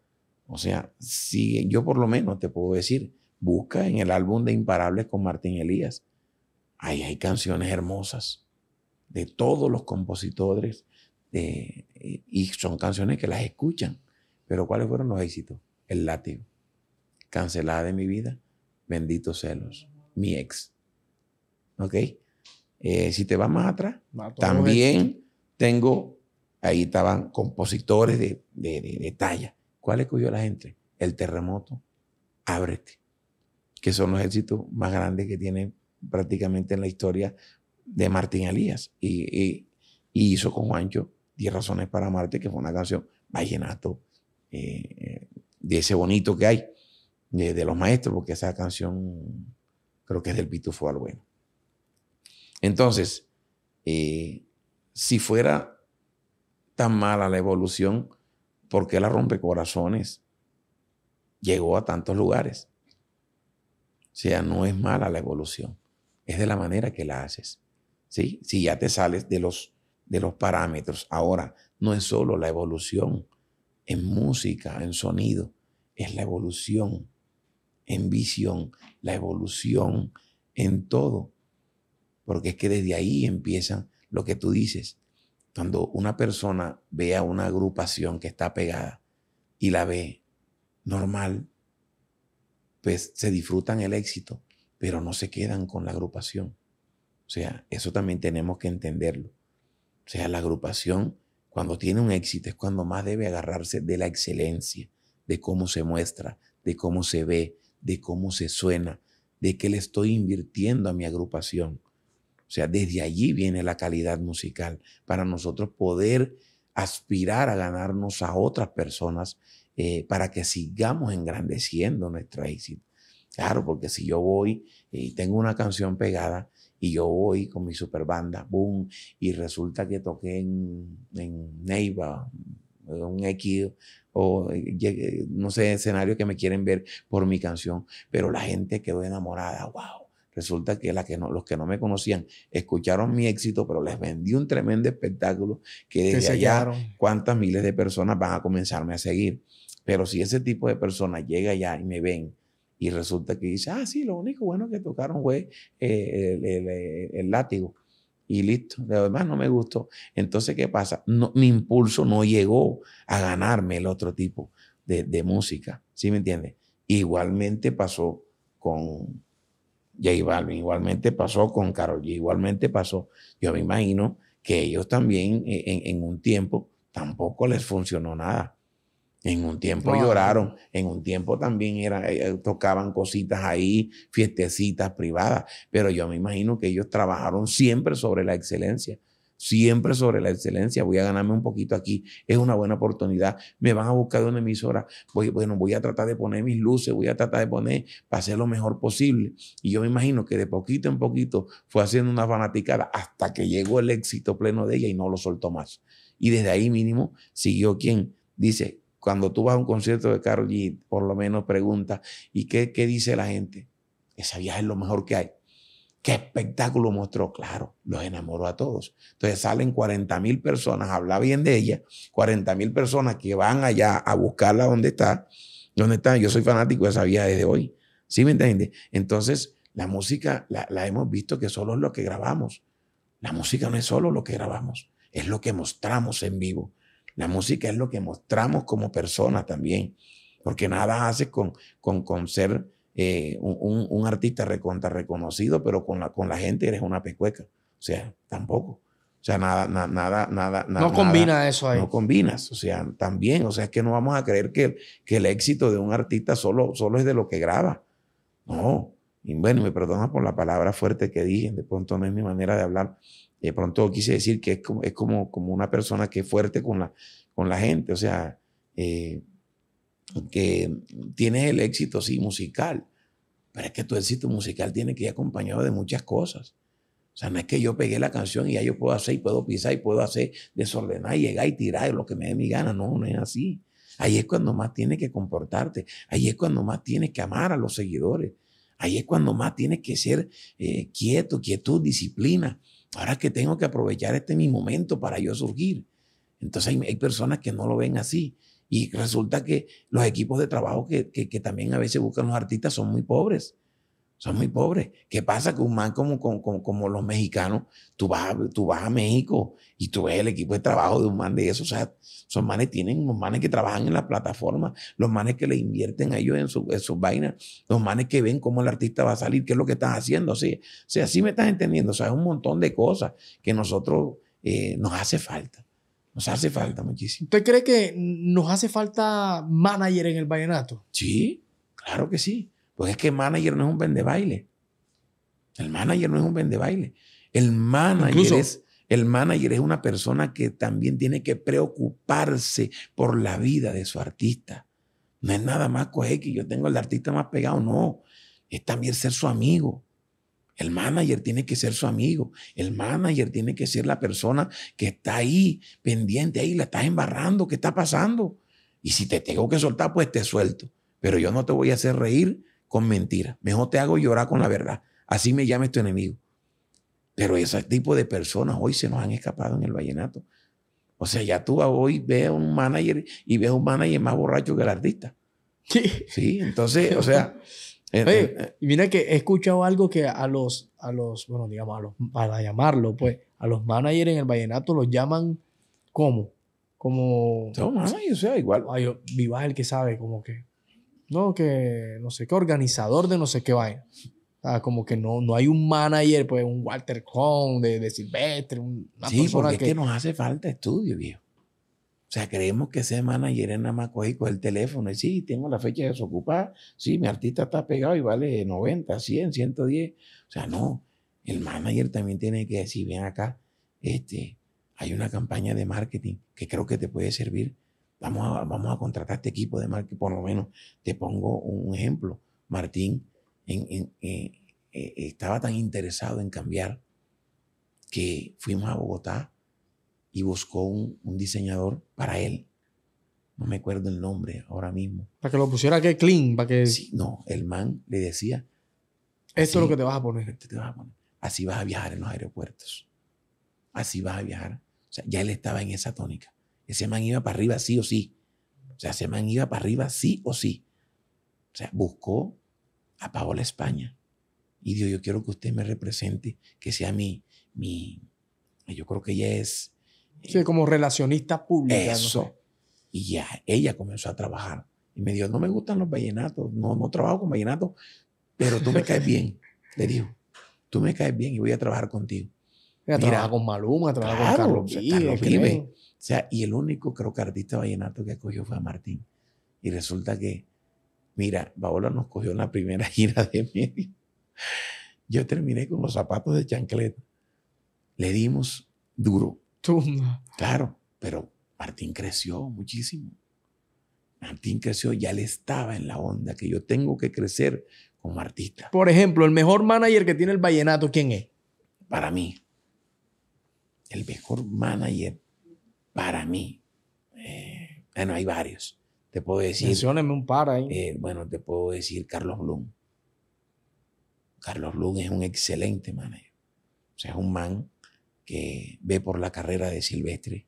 Speaker 3: o sea, si yo por lo menos te puedo decir Busca en el álbum de Imparables con Martín Elías. Ahí hay canciones hermosas de todos los compositores y son canciones que las escuchan. Pero ¿cuáles fueron los éxitos? El látigo. Cancelada de mi vida, Bendito celos, mi ex. ¿Ok? Eh, si te vas más atrás, también tengo, ahí estaban compositores de, talla. ¿Cuál escogió la gente? El terremoto, ábrete que son los éxitos más grandes que tiene prácticamente en la historia de Martín Elías. Y, hizo con Juancho 10 razones para Marte, que fue una canción vallenato eh, de ese bonito que hay, de, los maestros, porque esa canción creo que es del Pitufo al bueno. Entonces, eh, si fuera tan mala la evolución, ¿por qué la corazones llegó a tantos lugares? sea, no es mala la evolución, es de la manera que la haces. ¿sí? Si ya te sales de los, de los parámetros. Ahora, no es solo la evolución en música, en sonido, es la evolución en visión, la evolución en todo. Porque es que desde ahí empieza lo que tú dices. Cuando una persona ve a una agrupación que está pegada y la ve normal, pues se disfrutan el éxito, pero no se quedan con la agrupación. O sea, eso también tenemos que entenderlo. O sea, la agrupación cuando tiene un éxito es cuando más debe agarrarse de la excelencia, de cómo se muestra, de cómo se ve, de cómo se suena, de qué le estoy invirtiendo a mi agrupación. O sea, desde allí viene la calidad musical para nosotros poder aspirar a ganarnos a otras personas eh, para que sigamos engrandeciendo nuestro éxito. Claro, porque si yo voy y tengo una canción pegada y yo voy con mi super banda, boom, y resulta que toqué en, Neiva, un X o eh, no sé, escenario que me quieren ver por mi canción, pero la gente quedó enamorada, wow. Resulta que, la que los que no me conocían escucharon mi éxito, pero les vendí un tremendo espectáculo que desde allá cuántas miles de personas van a comenzarme a seguir. Pero si ese tipo de persona llega ya y me ven y resulta que dice, ah, sí, lo único bueno que tocaron fue eh, el, látigo y listo, lo demás no me gustó. Entonces, ¿qué pasa? mi impulso no llegó a ganarme el otro tipo de, música, ¿sí me entiendes? Igualmente pasó con J Balvin, igualmente pasó con Carol G, igualmente pasó. Yo me imagino que ellos también eh, en un tiempo tampoco les funcionó nada. En un tiempo lloraron, en un tiempo también eh, eh, tocaban cositas ahí, fiestecitas privadas, pero yo me imagino que ellos trabajaron siempre sobre la excelencia, siempre sobre la excelencia. Voy a ganarme un poquito aquí, es una buena oportunidad. Me van a buscar de una emisora, voy, bueno, voy a tratar de poner mis luces, voy a tratar de poner para hacer lo mejor posible. Y yo me imagino que de poquito en poquito fue haciendo una fanaticada hasta que llegó el éxito pleno de ella y no lo soltó más. Y desde ahí mínimo siguió quien dice, cuando tú vas a un concierto de Carol G, por lo menos pregunta. ¿y qué, dice la gente? Esa viaje es lo mejor que hay. ¿Qué espectáculo mostró? Claro, los enamoró a todos. Entonces salen 40 mil personas, habla bien de ella, 40 mil personas que van allá a buscarla donde está, donde está. Yo soy fanático de esa vieja desde hoy. ¿Sí me entiendes? Entonces, la música la, la, hemos visto que solo es lo que grabamos. La música no es solo lo que grabamos, es lo que mostramos en vivo. La música es lo que mostramos como personas también, porque nada hace con, con, con ser eh, un, artista recontra reconocido, pero con la, con la gente eres una pecueca. O sea, tampoco. O sea, nada, nada, nada, nada. No combina eso ahí. No combinas. O sea, también. O sea, es que no vamos a creer que, el éxito de un artista solo, solo es de lo que graba. No. Y bueno, me perdona por la palabra fuerte que dije, de pronto no es mi manera de hablar. De pronto quise decir que es como, como, una persona que es fuerte con la, con la gente, o sea, eh, que tienes el éxito, sí, musical, pero es que tu éxito musical tiene que ir acompañado de muchas cosas. O sea, no es que yo pegué la canción y ya yo puedo hacer y puedo pisar y puedo hacer, desordenar y llegar y tirar lo que me dé mi gana. No, no es así. Ahí es cuando más tienes que comportarte. Ahí es cuando más tienes que amar a los seguidores. Ahí es cuando más tiene que ser eh, quieto, quietud, disciplina. Ahora que tengo que aprovechar este mi momento para yo surgir. Entonces hay, personas que no lo ven así. Y resulta que los equipos de trabajo que también a veces buscan los artistas son muy pobres son muy pobres. ¿Qué pasa que un man como, como, los mexicanos, tú vas, tú vas a México y tú ves el equipo de trabajo de un man de eso O sea, son manes tienen, los manes que trabajan en la plataforma, los manes que le invierten a ellos en, sus vainas, los manes que ven cómo el artista va a salir, qué es lo que están haciendo. O sea, o me estás entendiendo. O sea, es un montón de cosas que nosotros eh, nos hace falta. Nos hace falta muchísimo. ¿Usted cree que nos hace falta manager en el vallenato? Sí, claro que sí. Pues es que el manager no es un vendebaile. El manager no es un vendebaile. El manager es... El manager es una persona que también tiene que preocuparse por la vida de su artista. No es nada más coger que yo tengo el artista más pegado, no. Es también ser su amigo. El manager tiene que ser su amigo. El manager tiene que ser la persona que está ahí pendiente, ahí la estás embarrando, ¿qué está pasando? Y si te tengo que soltar, pues te suelto. Pero yo no te voy a hacer reír con mentira, Mejor te hago llorar con la verdad. Así me llames tu enemigo. Pero ese tipo de personas hoy se nos han escapado en el vallenato. O sea, ya tú hoy ves a un manager y ves a un manager más borracho que el artista. Sí. Sí, entonces, o sea. Eh, eh,
Speaker 1: mira que he escuchado algo que a los, a los, bueno, digamos, a para llamarlo, pues, a los managers en el vallenato los llaman como. Como. o sea, igual. el que sabe, como que no, que no sé qué organizador de no sé qué vaina. como que no, no hay un manager, pues un Walter Cohn de, de Silvestre, una sí, porque es que nos
Speaker 3: hace falta estudio, viejo. O sea, creemos que ese manager es nada más con el teléfono y sí, tengo la fecha de desocupada, sí, mi artista está pegado y vale 90, 100, 110. O sea, no, el manager también tiene que decir, ven acá, este, hay una campaña de marketing que creo que te puede servir Vamos a, contratar este equipo de marketing, por lo menos te pongo un ejemplo. Martín eh, eh, estaba tan interesado en cambiar que fuimos a Bogotá y buscó un, diseñador para él. No me acuerdo el nombre ahora mismo. Para
Speaker 1: que lo pusiera que clean, para que... Sí,
Speaker 3: no, el man le decía...
Speaker 1: Esto es lo que te vas a poner. Te vas a poner.
Speaker 3: Así vas a viajar en los aeropuertos. Así vas a viajar. O sea, ya él estaba en esa tónica. Ese man iba para arriba sí o sí. O sea, ese man iba para arriba sí o sí. O sea, buscó a Paola España y dijo, yo quiero que usted me represente, que sea mi, mi yo creo que ella es... Eh, como relacionista pública. Eso. Y ya, ella comenzó a trabajar. Y me dijo, no me gustan los vallenatos, no, no trabajo con vallenatos, pero tú me caes bien. Le dijo, tú me caes bien y voy a trabajar contigo. Mira, con Maluma, trabajaba con Carlos, Vives, sea, y el único, creo que artista vallenato que cogió fue a Martín. Y resulta que, mira, Paola nos cogió en la primera gira de medio. Yo terminé con los zapatos de chancleta. Le dimos duro. Tumba. Claro, pero Martín creció muchísimo. Martín creció, ya le estaba en la onda que yo tengo que crecer como artista. Por ejemplo, el mejor manager que tiene el vallenato, ¿quién es? Para mí, el mejor manager para mí. Eh, bueno, hay varios. Te puedo decir. Mencióneme un par ahí. Eh, bueno, te puedo decir Carlos Blum. Carlos Blum es un excelente manager. O sea, es un man que ve por la carrera de Silvestre,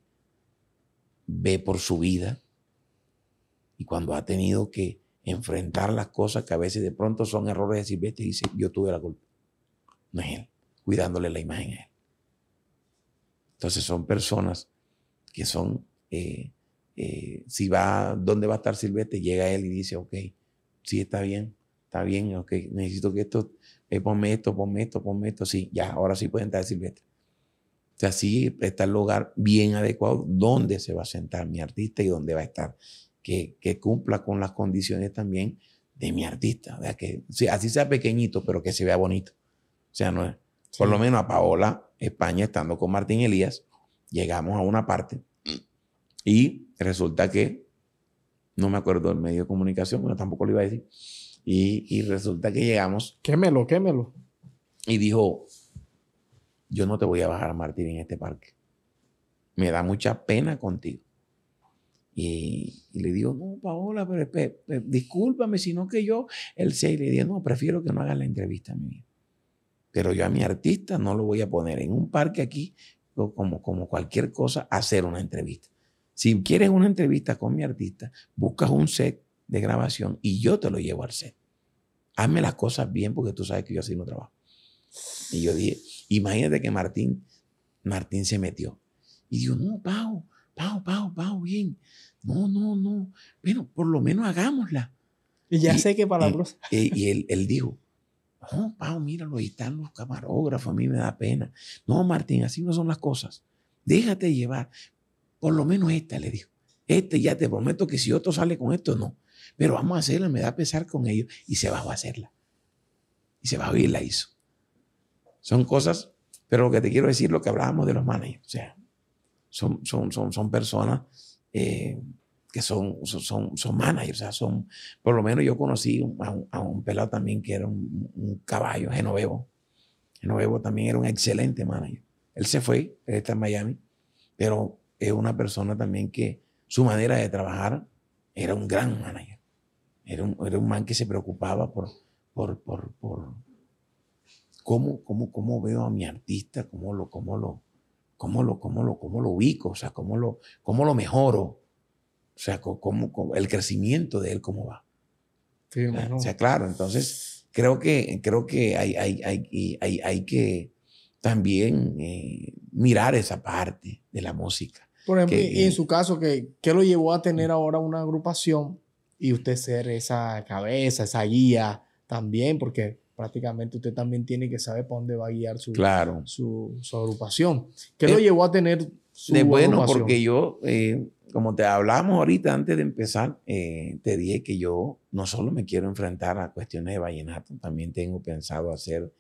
Speaker 3: ve por su vida. Y cuando ha tenido que enfrentar las cosas que a veces de pronto son errores de Silvestre, dice: Yo tuve la culpa. No es él, cuidándole la imagen a él. Entonces son personas que son, eh, eh, si va, ¿dónde va a estar Silvete? Llega él y dice, ok, sí, está bien, está bien, ok, necesito que esto, eh, ponme esto, ponme esto, ponme esto, sí, ya, ahora sí puede estar Silvete. O sea, sí está el lugar bien adecuado donde se va a sentar mi artista y dónde va a estar. Que, que cumpla con las condiciones también de mi artista. O sea, que, así sea pequeñito, pero que se vea bonito. O sea, no es, por lo menos a Paola, España, estando con Martín Elías, llegamos a una parte y resulta que, no me acuerdo el medio de comunicación, bueno, tampoco lo iba a decir, y, resulta que llegamos. Quémelo, quémelo. Y dijo, yo no te voy a bajar a Martín en este parque. Me da mucha pena contigo. Y, le digo, no, Paola, pero, eh, discúlpame, sino que yo, el 6 le dije, no, prefiero que no hagas la entrevista a mi vida pero yo a mi artista no lo voy a poner en un parque aquí, como, como cualquier cosa, hacer una entrevista. Si quieres una entrevista con mi artista, buscas un set de grabación y yo te lo llevo al set. Hazme las cosas bien porque tú sabes que yo así no trabajo. Y yo dije, imagínate que Martín, Martín se metió.
Speaker 2: Y dijo, no, Pau, Pau, Pau, Pau, bien. No, no, no.
Speaker 3: pero por lo menos hagámosla. Y ya sé qué palabras. y él, él dijo, no, oh, Pau, míralo, ahí están los camarógrafos, a mí me da pena. No, Martín, así no son las cosas. Déjate llevar. Por lo menos esta, le dijo. Este ya te prometo que si otro sale con esto, no. Pero vamos a hacerla, me da pesar con ellos. Y se bajó a hacerla. Y se bajó y la hizo. Son cosas, pero lo que te quiero decir, lo que hablábamos de los managers. O sea, son, son, son, personas eh, que son, son, son managers, o sea, son, por lo menos yo conocí a un, pelado también que era un, caballo, Genovevo. Genovevo también era un excelente manager. Él se fue, él está en Miami, pero es una persona también que su manera de trabajar era un gran manager. Era un, era un man que se preocupaba por, por, por, por cómo, cómo, cómo veo a mi artista, cómo lo, cómo lo, cómo lo, cómo lo, cómo lo ubico, o sea, cómo lo, cómo lo mejoro o sea, ¿cómo, el crecimiento de él, ¿cómo va?
Speaker 4: Sí,
Speaker 1: bueno. O sea,
Speaker 3: claro, entonces creo que, creo que hay, hay, hay, hay, hay que también eh, mirar esa parte de la música.
Speaker 1: Por ejemplo, y en su caso, ¿qué, ¿qué lo llevó a tener ahora una agrupación y usted ser esa cabeza, esa guía también? Porque prácticamente usted también tiene que saber por dónde va a guiar su, claro. su, agrupación. ¿Qué eh, lo llevó a tener su de Bueno, porque
Speaker 3: yo eh, como te hablamos ahorita antes de empezar, eh, te dije que yo no solo me quiero enfrentar a cuestiones de vallenato, también tengo pensado hacer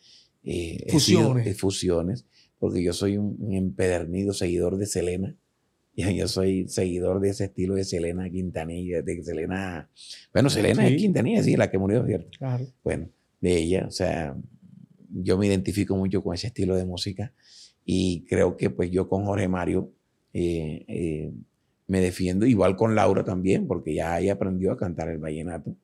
Speaker 3: eh, fusiones. fusiones. porque yo soy un, empedernido seguidor de Selena. Yo soy seguidor de ese estilo de Selena Quintanilla, de Selena. Bueno, Selena es Quintanilla, sí, la que murió, ¿cierto? Claro. Bueno, de ella, o sea, yo me identifico mucho con ese estilo de música y creo que, pues, yo con Jorge Mario eh, eh me defiendo, igual con Laura también, porque ya ella aprendió a cantar el vallenato,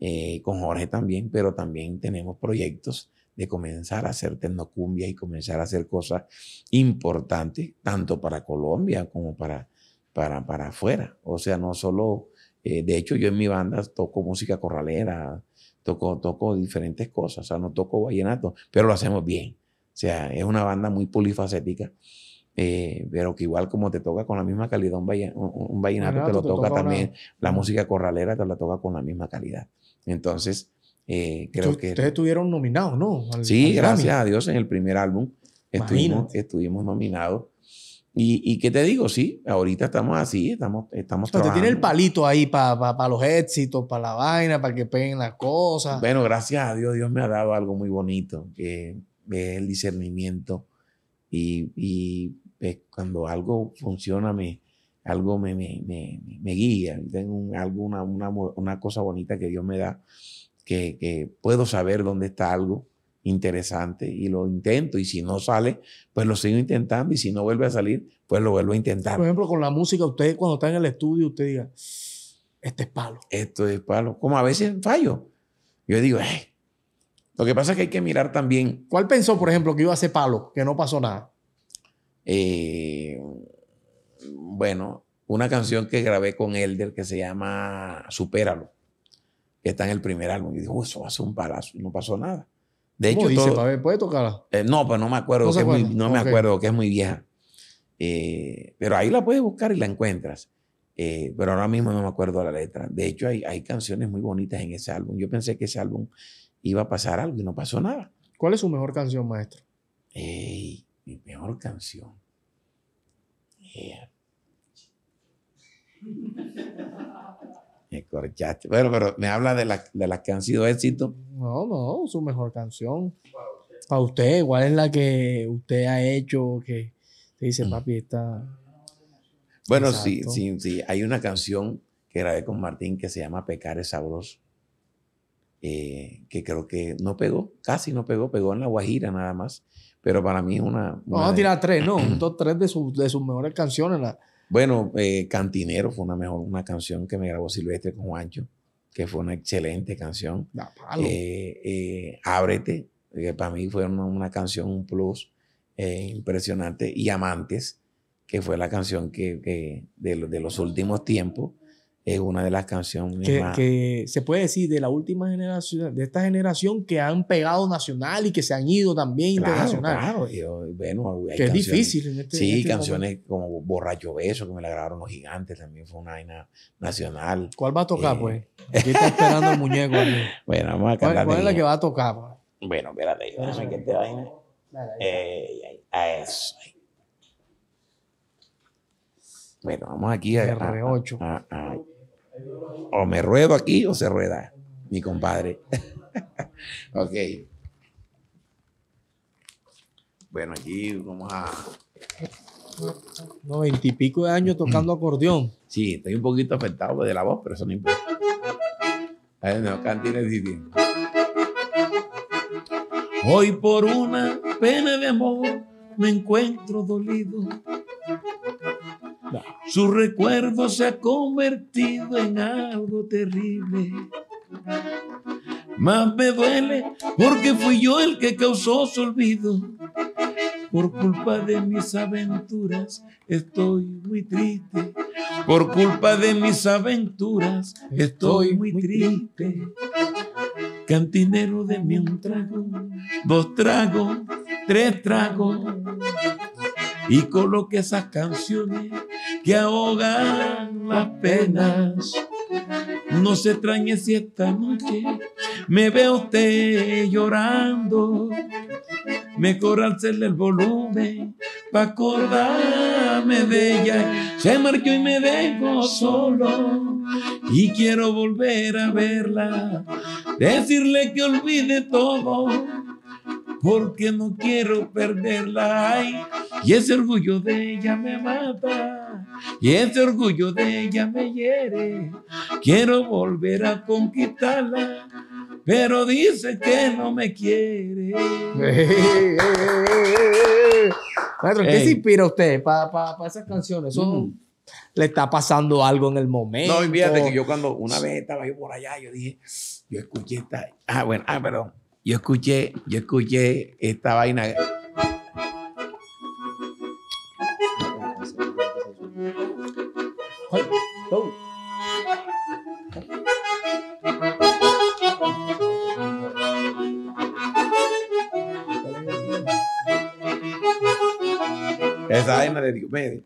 Speaker 3: eh, con Jorge también, pero también tenemos proyectos de comenzar a hacer tecnocumbia y comenzar a hacer cosas importantes, tanto para Colombia como para, para, para afuera. O sea, no solo, eh, de hecho yo en mi banda toco música corralera, toco, toco diferentes cosas, o sea, no toco vallenato, pero lo hacemos bien. O sea, es una banda muy polifacética eh, pero que igual como te toca con la misma calidad un, vallenato, un te lo toca, también, la música corralera te la toca con la misma calidad. Entonces, eh, creo que... Ustedes estuvieron
Speaker 1: nominados, ¿no? sí, gracias a Dios en el
Speaker 3: primer álbum estuvimos, estuvimos nominados. Y, y, qué te digo, sí, ahorita estamos así, estamos, estamos trabajando. Te tiene el palito ahí
Speaker 1: para para los éxitos, para la vaina, para que peguen las cosas.
Speaker 3: Bueno, gracias a Dios, Dios me ha dado algo muy bonito, que es el discernimiento y, y cuando algo funciona, me, algo me, guía, tengo una, cosa bonita que Dios me da, que, puedo saber dónde está algo interesante y lo intento. Y si no sale, pues lo sigo intentando. Y si no vuelve a salir, pues lo vuelvo a intentar. Por
Speaker 1: ejemplo, con la música, usted cuando está en el estudio, usted diga, este
Speaker 3: es palo. Esto es palo. Como a veces fallo. Yo digo, Lo que pasa es que hay que mirar también. ¿Cuál pensó, por ejemplo, que iba a ser palo, que no pasó nada? Eh, bueno, una canción que grabé con Elder que se llama Supéralo, que está en el primer álbum. Y dijo, eso va a ser un palazo. Y no pasó nada. De hecho,
Speaker 1: ¿puede tocarla?
Speaker 3: Eh, no, pues no me acuerdo. que es muy, no me acuerdo, que es muy vieja. Eh, pero ahí la puedes buscar y la encuentras. pero ahora mismo no me acuerdo la letra. De hecho, hay, hay canciones muy bonitas en ese álbum. Yo pensé que ese álbum iba a pasar algo y no pasó nada. ¿Cuál es su mejor canción, maestro? Ey, mi mejor canción. Me corchaste. Bueno, pero me habla de, las que han sido éxito.
Speaker 1: No, no, su mejor canción. Para usted, ¿cuál es la que usted ha hecho? Que te dice, mm. papi, está.
Speaker 3: Bueno, sí, sí, sí, Hay una canción que grabé con Martín que se llama Pecar es sabroso. Eh, que creo que no pegó, casi no pegó, pegó en La Guajira nada más pero para mí una... una Vamos a tirar tres, ¿no? Un tres de, sus mejores canciones. Bueno, eh, Cantinero fue una mejor una canción que me grabó Silvestre con Juancho, que fue una excelente canción. Eh, eh, Ábrete, que para mí fue una, canción, un plus impresionante. Y Amantes, que fue la canción que, de, de los últimos tiempos es una de las canciones que,
Speaker 1: que, se puede decir de la última generación, de esta generación que han pegado nacional y que se han ido también internacional.
Speaker 3: Claro, oh, bueno, hay que es difícil. En este, sí, este canciones como Borracho Beso, que me la grabaron los gigantes, también fue una vaina nacional. ¿Cuál
Speaker 1: va a tocar, eh, pues? Aquí está esperando el muñeco.
Speaker 3: Bueno, vamos a cantar. ¿Cuál, es la que va
Speaker 1: a tocar? Pues?
Speaker 3: Bueno, espérate, no sé qué te vaina. Eh, a eso. Bueno, vamos aquí a... R8. a, o me ruedo aquí o se rueda, mi compadre. ok. Bueno, aquí vamos a... No, veintipico de años tocando acordeón. Sí, estoy un poquito afectado de la voz,
Speaker 2: pero eso no importa. Ay, no, cantines Hoy por una pena de amor me encuentro dolido su recuerdo se ha convertido en algo terrible. Más me duele porque fui yo el que causó su olvido. Por culpa de mis aventuras estoy muy triste.
Speaker 3: Por culpa
Speaker 2: de mis aventuras estoy muy triste. Cantinero, de mí un trago, dos tragos, tres tragos. Y coloque esas canciones que ahogan las penas. No se extrañe si esta noche me veo usted llorando. Mejor alcele el volumen para acordarme de ella. Se marchó y me dejo solo y quiero volver a verla. Decirle que olvide todo porque no quiero perderla. Ay, y ese orgullo de ella me mata, y ese orgullo de ella me hiere. Quiero volver a conquistarla, pero dice que no me quiere. ¿qué se inspira
Speaker 1: usted
Speaker 3: para esas canciones? Mm.
Speaker 1: le está pasando algo en el momento. No, fíjate que yo
Speaker 3: cuando una vez estaba yo por allá, yo dije, yo escuché esta, ah, bueno, ah, perdón, yo escuché, yo escuché esta vaina. Esa vaina de Diomedes,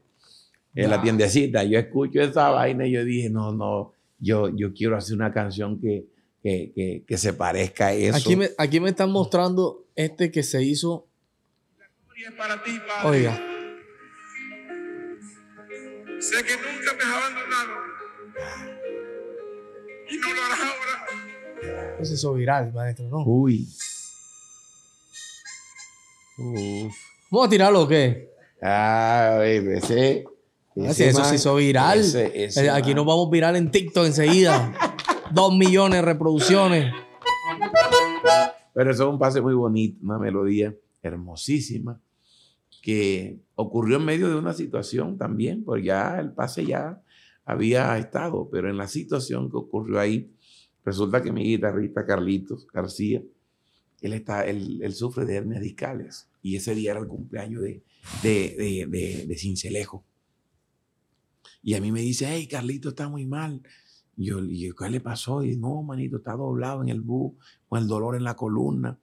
Speaker 3: en la tiendecita, yo escucho esa vaina y yo dije, no, no, yo, yo quiero hacer una canción que, que, que, que se parezca a eso. Aquí me, aquí me están
Speaker 1: mostrando este que se hizo.
Speaker 2: Para ti, padre. Oiga. Sé que nunca me has abandonado. Y no lo harás ahora.
Speaker 1: Pues eso hizo viral, maestro, ¿no? Uy. Uf. ¿Vamos a tirarlo o qué? Ah, ese. ese ah, sí, eso se hizo viral. Eh, aquí nos vamos viral en TikTok
Speaker 3: enseguida. dos millones de reproducciones. Pero eso es un pase muy bonito, una melodía hermosísima que ocurrió en medio de una situación también, porque ya el pase ya había estado, pero en la situación que ocurrió ahí, resulta que mi guitarrista Carlitos García, él, está, sufre de hernias discales y ese día era el cumpleaños de, de Cincelejo. Y a mí me dice, hey, Carlitos está muy mal, yo le ¿qué le pasó? Y no, manito, está doblado en el bus, con el dolor en la columna.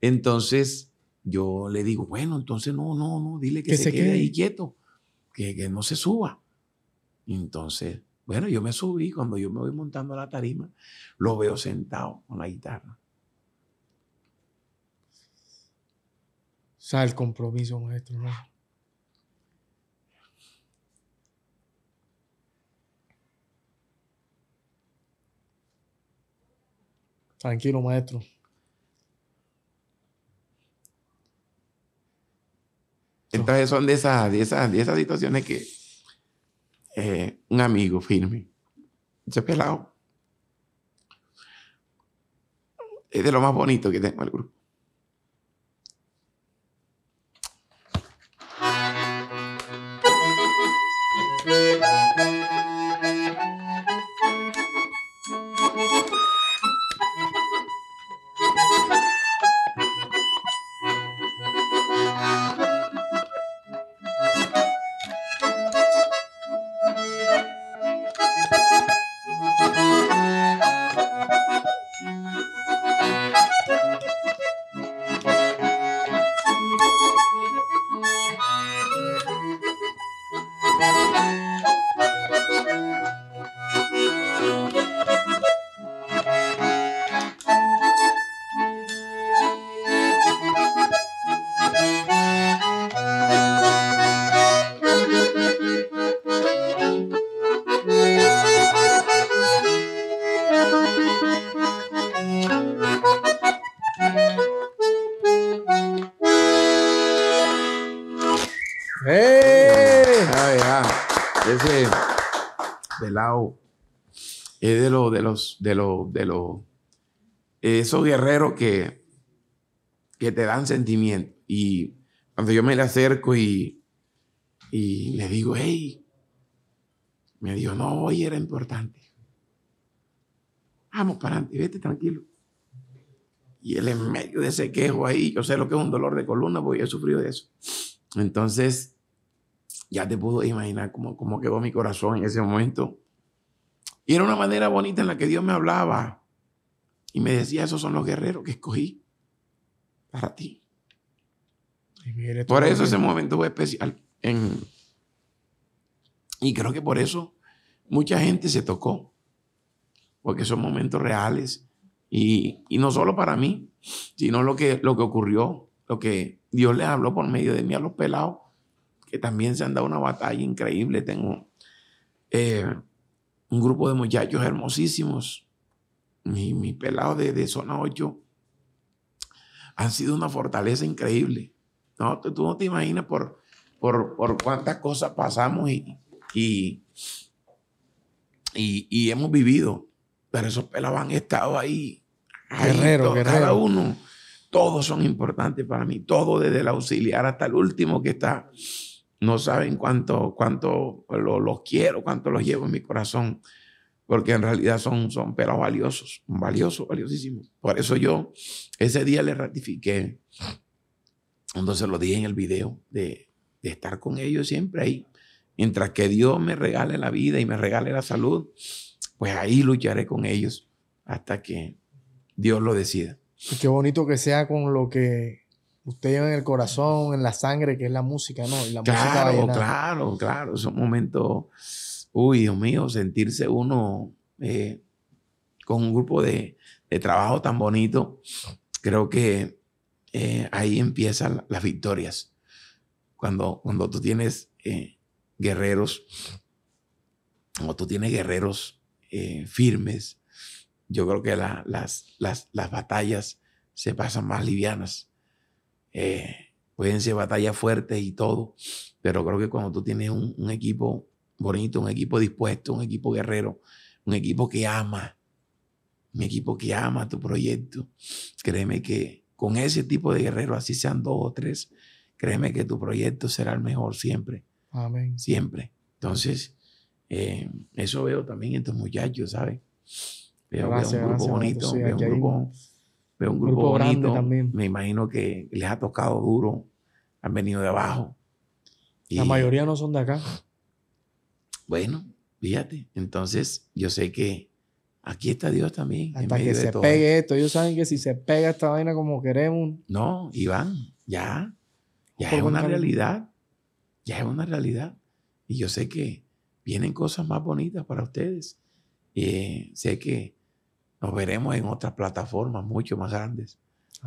Speaker 3: Entonces yo le digo, bueno, entonces no, no, no, dile que, se, quede, ahí quieto, que, que, no se suba. Entonces, bueno, yo me subí, cuando yo me voy montando a la tarima, lo veo sentado con la guitarra.
Speaker 1: O sea, el compromiso, maestro. ¿no? Tranquilo, maestro.
Speaker 3: Entonces son de esas, de esas, de esas situaciones que eh, un amigo firme, ese pelado, es de lo más bonito que tengo el grupo. de los, de los, eh, esos guerreros que, que te dan sentimiento. Y cuando yo me le acerco y, le digo, hey, me dijo, no, hoy era importante. Vamos para adelante, vete tranquilo. Y él en medio de ese quejo ahí, yo sé lo que es un dolor de columna, porque yo he sufrido de eso. Entonces, ya te puedo imaginar cómo, cómo quedó mi corazón en ese momento. Y era una manera bonita en la que Dios me hablaba. Y me decía, esos son los guerreros que escogí para ti. por eso ese momento fue especial. En... Y creo que por eso mucha gente se tocó. Porque son momentos reales. Y, no solo para mí, sino lo que, lo que ocurrió, lo que Dios les habló por medio de mí a los pelados, que también se han dado una batalla increíble. Tengo. Eh, un grupo de muchachos hermosísimos, mi, mi pelado de, zona 8, han sido una fortaleza increíble. No, tú, no te imaginas por, por, cuántas cosas pasamos y, y, hemos vivido. Pero esos pelados han estado ahí. Guerrero, guerrero. Cada uno. Todos son importantes para mí. Todo desde el auxiliar hasta el último que está no saben cuánto, cuánto los quiero, cuánto los llevo en mi corazón, porque en realidad son, son pero valiosos, valiosos, valiosísimos. Por eso yo ese día le ratifiqué, se lo dije en el video, de, estar con ellos siempre ahí. Mientras que Dios me regale la vida y me regale la salud, pues ahí lucharé con ellos hasta que Dios lo decida.
Speaker 1: qué bonito que sea con lo que usted lleva en el corazón, en la sangre, que es la música, ¿no? claro,
Speaker 3: claro, claro. un momento, uy, Dios mío, sentirse uno eh, con un grupo de, trabajo tan bonito, creo que eh, ahí empiezan las victorias. Cuando, cuando tú tienes eh, guerreros, cuando tú tienes guerreros firmes, yo creo que las, las, las batallas se pasan más livianas eh, pueden ser batallas fuertes y todo, pero creo que cuando tú tienes un, equipo bonito, un equipo dispuesto, un equipo guerrero, un equipo que ama, un equipo que ama tu proyecto, créeme que con ese tipo de guerreros, así sean dos o tres, créeme que tu proyecto será el mejor siempre. Amén. Siempre. Entonces, eh, eso veo también en tus muchachos, ¿sabes? Veo, un grupo bonito, veo un grupo... Veo un grupo, grande También. Me imagino que les ha tocado duro. Han venido de abajo. la mayoría no son de acá. Bueno, fíjate. Entonces, yo sé que aquí está Dios también. Hasta que se pegue
Speaker 1: esto. Ellos saben que si se pega esta vaina como queremos.
Speaker 3: No, Iván, ya. Ya es una realidad. Ya es una realidad. Y yo sé que vienen cosas más bonitas para ustedes. Eh, sé que nos veremos en otras plataformas mucho más grandes.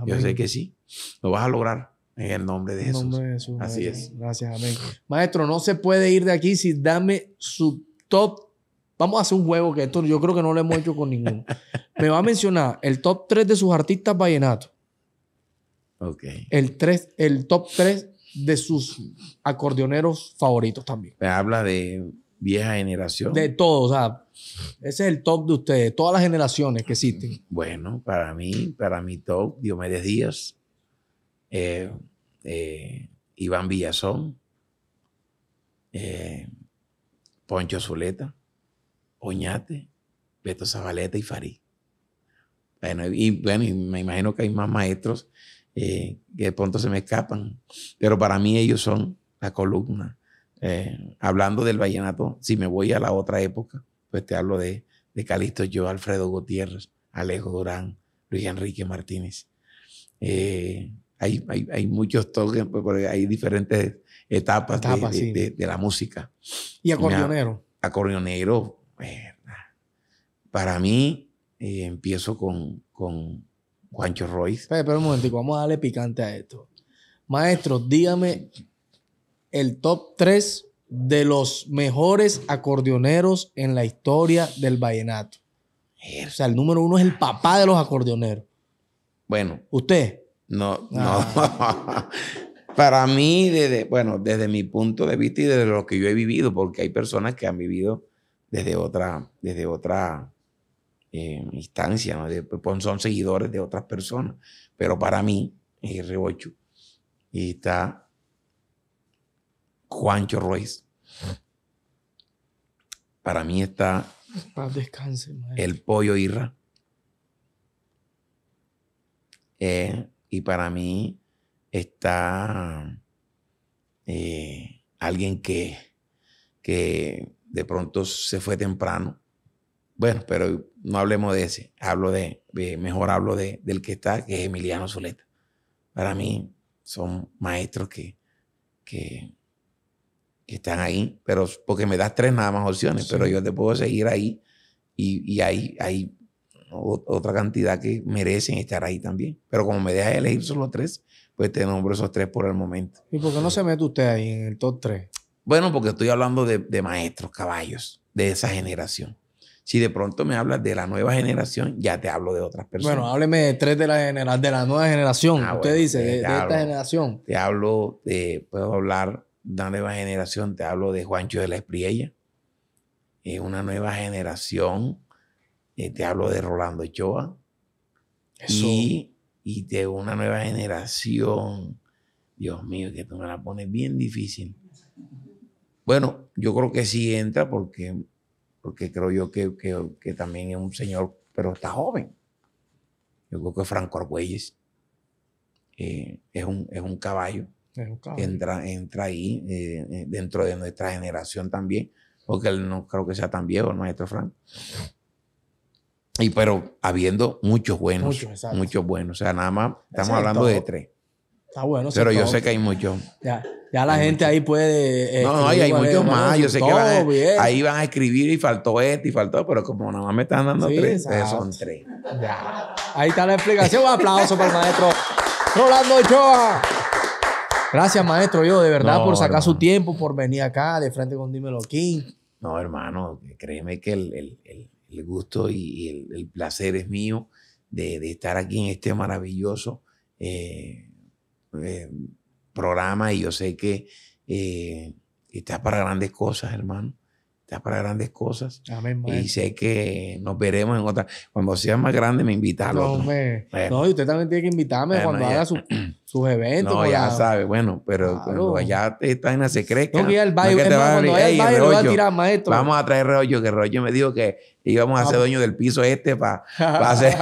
Speaker 3: Yo sé que sí. Lo vas a lograr en el nombre de, en Jesús. Así es.
Speaker 1: Gracias, amén. Maestro, no se puede ir de aquí sin dame su top. Vamos a hacer un juego que esto yo creo que no lo hemos hecho con ninguno. Me va a mencionar el top 3 de sus artistas vallenatos. Ok. El, 3, el top 3 de sus acordeoneros
Speaker 3: favoritos también. Me habla de vieja generación. De
Speaker 1: todo, o sea, ese es el top de ustedes, todas las generaciones que existen.
Speaker 3: Bueno, para mí, para mi top, Diomedes Díaz, eh, eh, Iván Villazón, eh, Poncho Zuleta, Oñate, Beto Zabaleta y Farí. Bueno, y bueno, y me imagino que hay más maestros que de pronto se me escapan, pero para mí ellos son la columna eh, hablando del vallenato, si me voy a la otra época, pues te hablo de, de Calixto Yo, Alfredo Gutiérrez, Alejo Durán, Luis Enrique Martínez. Eh, hay, muchos toques, pues, hay diferentes etapas, de, la música. ¿Y acordeonero? acordeonero, para mí, eh, empiezo con, con Juancho Royce.
Speaker 1: Espera, un momentico, vamos a darle picante a esto. Maestro, dígame el top 3 de los mejores acordeoneros en la historia del vallenato. O sea, el número uno es el papá de los acordeoneros. Bueno. ¿Usted?
Speaker 3: No, ah. no. Para mí, desde, bueno, desde mi punto de vista y desde lo que yo he vivido, porque hay personas que han vivido desde otra, desde otra eh, instancia, ¿no? Pues, pues, son seguidores de otras personas. Pero para mí, es R8 y está Juancho Ruiz. Para mí está
Speaker 2: descanse, el
Speaker 3: pollo Irra. Eh, y para mí está eh, alguien que, que de pronto se fue temprano. Bueno, pero no hablemos de ese. Hablo de, mejor hablo del que está, que es Emiliano Zuleta. Para mí son maestros que que están ahí, pero porque me das tres nada más opciones, pero yo te puedo seguir ahí y, hay, otra cantidad que merecen estar ahí también. Pero como me dejas elegir solo tres, pues te nombro esos tres por el momento.
Speaker 1: ¿Y por qué no se mete usted ahí en el top tres?
Speaker 3: Bueno, porque estoy hablando de, maestros, caballos, de esa generación. Si de pronto me hablas de la nueva generación, ya te hablo de otras personas. Bueno,
Speaker 1: hábleme de tres de la, de la nueva generación. Ah, usted dice, de, esta generación.
Speaker 3: Te hablo de, puedo hablar una nueva generación, te hablo de Juancho de la Espriella, es eh, una nueva generación, eh, te hablo de Rolando Ochoa, y, de una nueva generación, Dios mío, que tú me la pones bien difícil. Bueno, yo creo que sí entra porque, porque creo yo que, que también es un señor, pero está joven. Yo creo que Franco Argüelles eh, es un caballo entra, entra ahí eh, eh, dentro de nuestra generación también, porque él no creo que sea tan viejo el maestro Frank. Y pero habiendo muchos buenos, muchos, buenos, o sea, nada más estamos hablando de tres. bueno. Pero yo sé que hay muchos.
Speaker 1: Ya, la gente ahí puede. Eh, no, hay, hay muchos más. Yo sé que ahí
Speaker 3: van a escribir y faltó este y faltó, pero como nada más me están dando tres, son tres. Ahí está la explicación. Un aplauso para el maestro
Speaker 1: Rolando Ochoa.
Speaker 3: Gracias, maestro, yo, de verdad, por sacar su
Speaker 1: tiempo, por venir acá de frente con Dímelo King.
Speaker 3: No, hermano, créeme que el, gusto y el, placer es mío de, estar aquí en este maravilloso eh, eh, programa y yo sé eh, que está para grandes cosas, hermano está para grandes cosas. y sé que nos veremos en otra. Cuando sea más grande, me invitas no,
Speaker 1: y usted también tiene que invitarme cuando haga sus eventos. No, ya sabe,
Speaker 3: bueno, pero allá cuando en la secreta. te tirar, maestro. Vamos a traer rollo, que rollo me dijo que íbamos a ser dueños del piso este para hacer.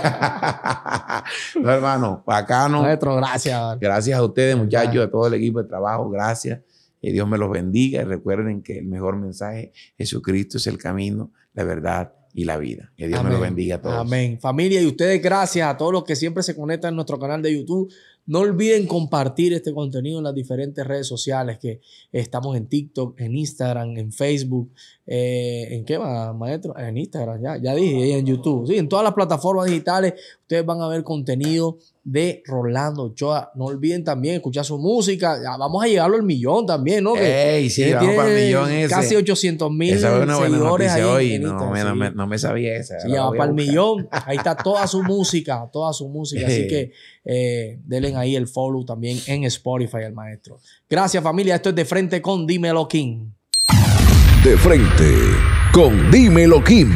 Speaker 3: no, hermano, bacano. Maestro,
Speaker 1: gracias.
Speaker 3: Gracias a ustedes, muchachos, a todo el equipo de trabajo, gracias. Que Dios me los bendiga. Y recuerden que el mejor mensaje, Jesucristo es el camino, la verdad y la vida. Que Dios me los bendiga a todos.
Speaker 1: Amén. Familia, y ustedes gracias a todos los que siempre se conectan en nuestro canal de YouTube. No olviden compartir este contenido en las diferentes redes sociales que estamos en TikTok, en Instagram, en Facebook, eh, ¿En qué va, maestro? En Instagram, ya, dije, en YouTube. en todas las plataformas digitales ustedes van a ver contenido de Rolando Ochoa. No olviden también escuchar su música. vamos a llegarlo al millón también, ¿no? sí, Casi 800 mil seguidores
Speaker 3: no, me, sabía esa. va para el millón.
Speaker 1: Ahí está toda su música, toda su música. Así que eh, denle ahí el follow también en Spotify al maestro. Gracias, familia. Esto es De Frente con lo King
Speaker 2: de frente con Dímelo Kim.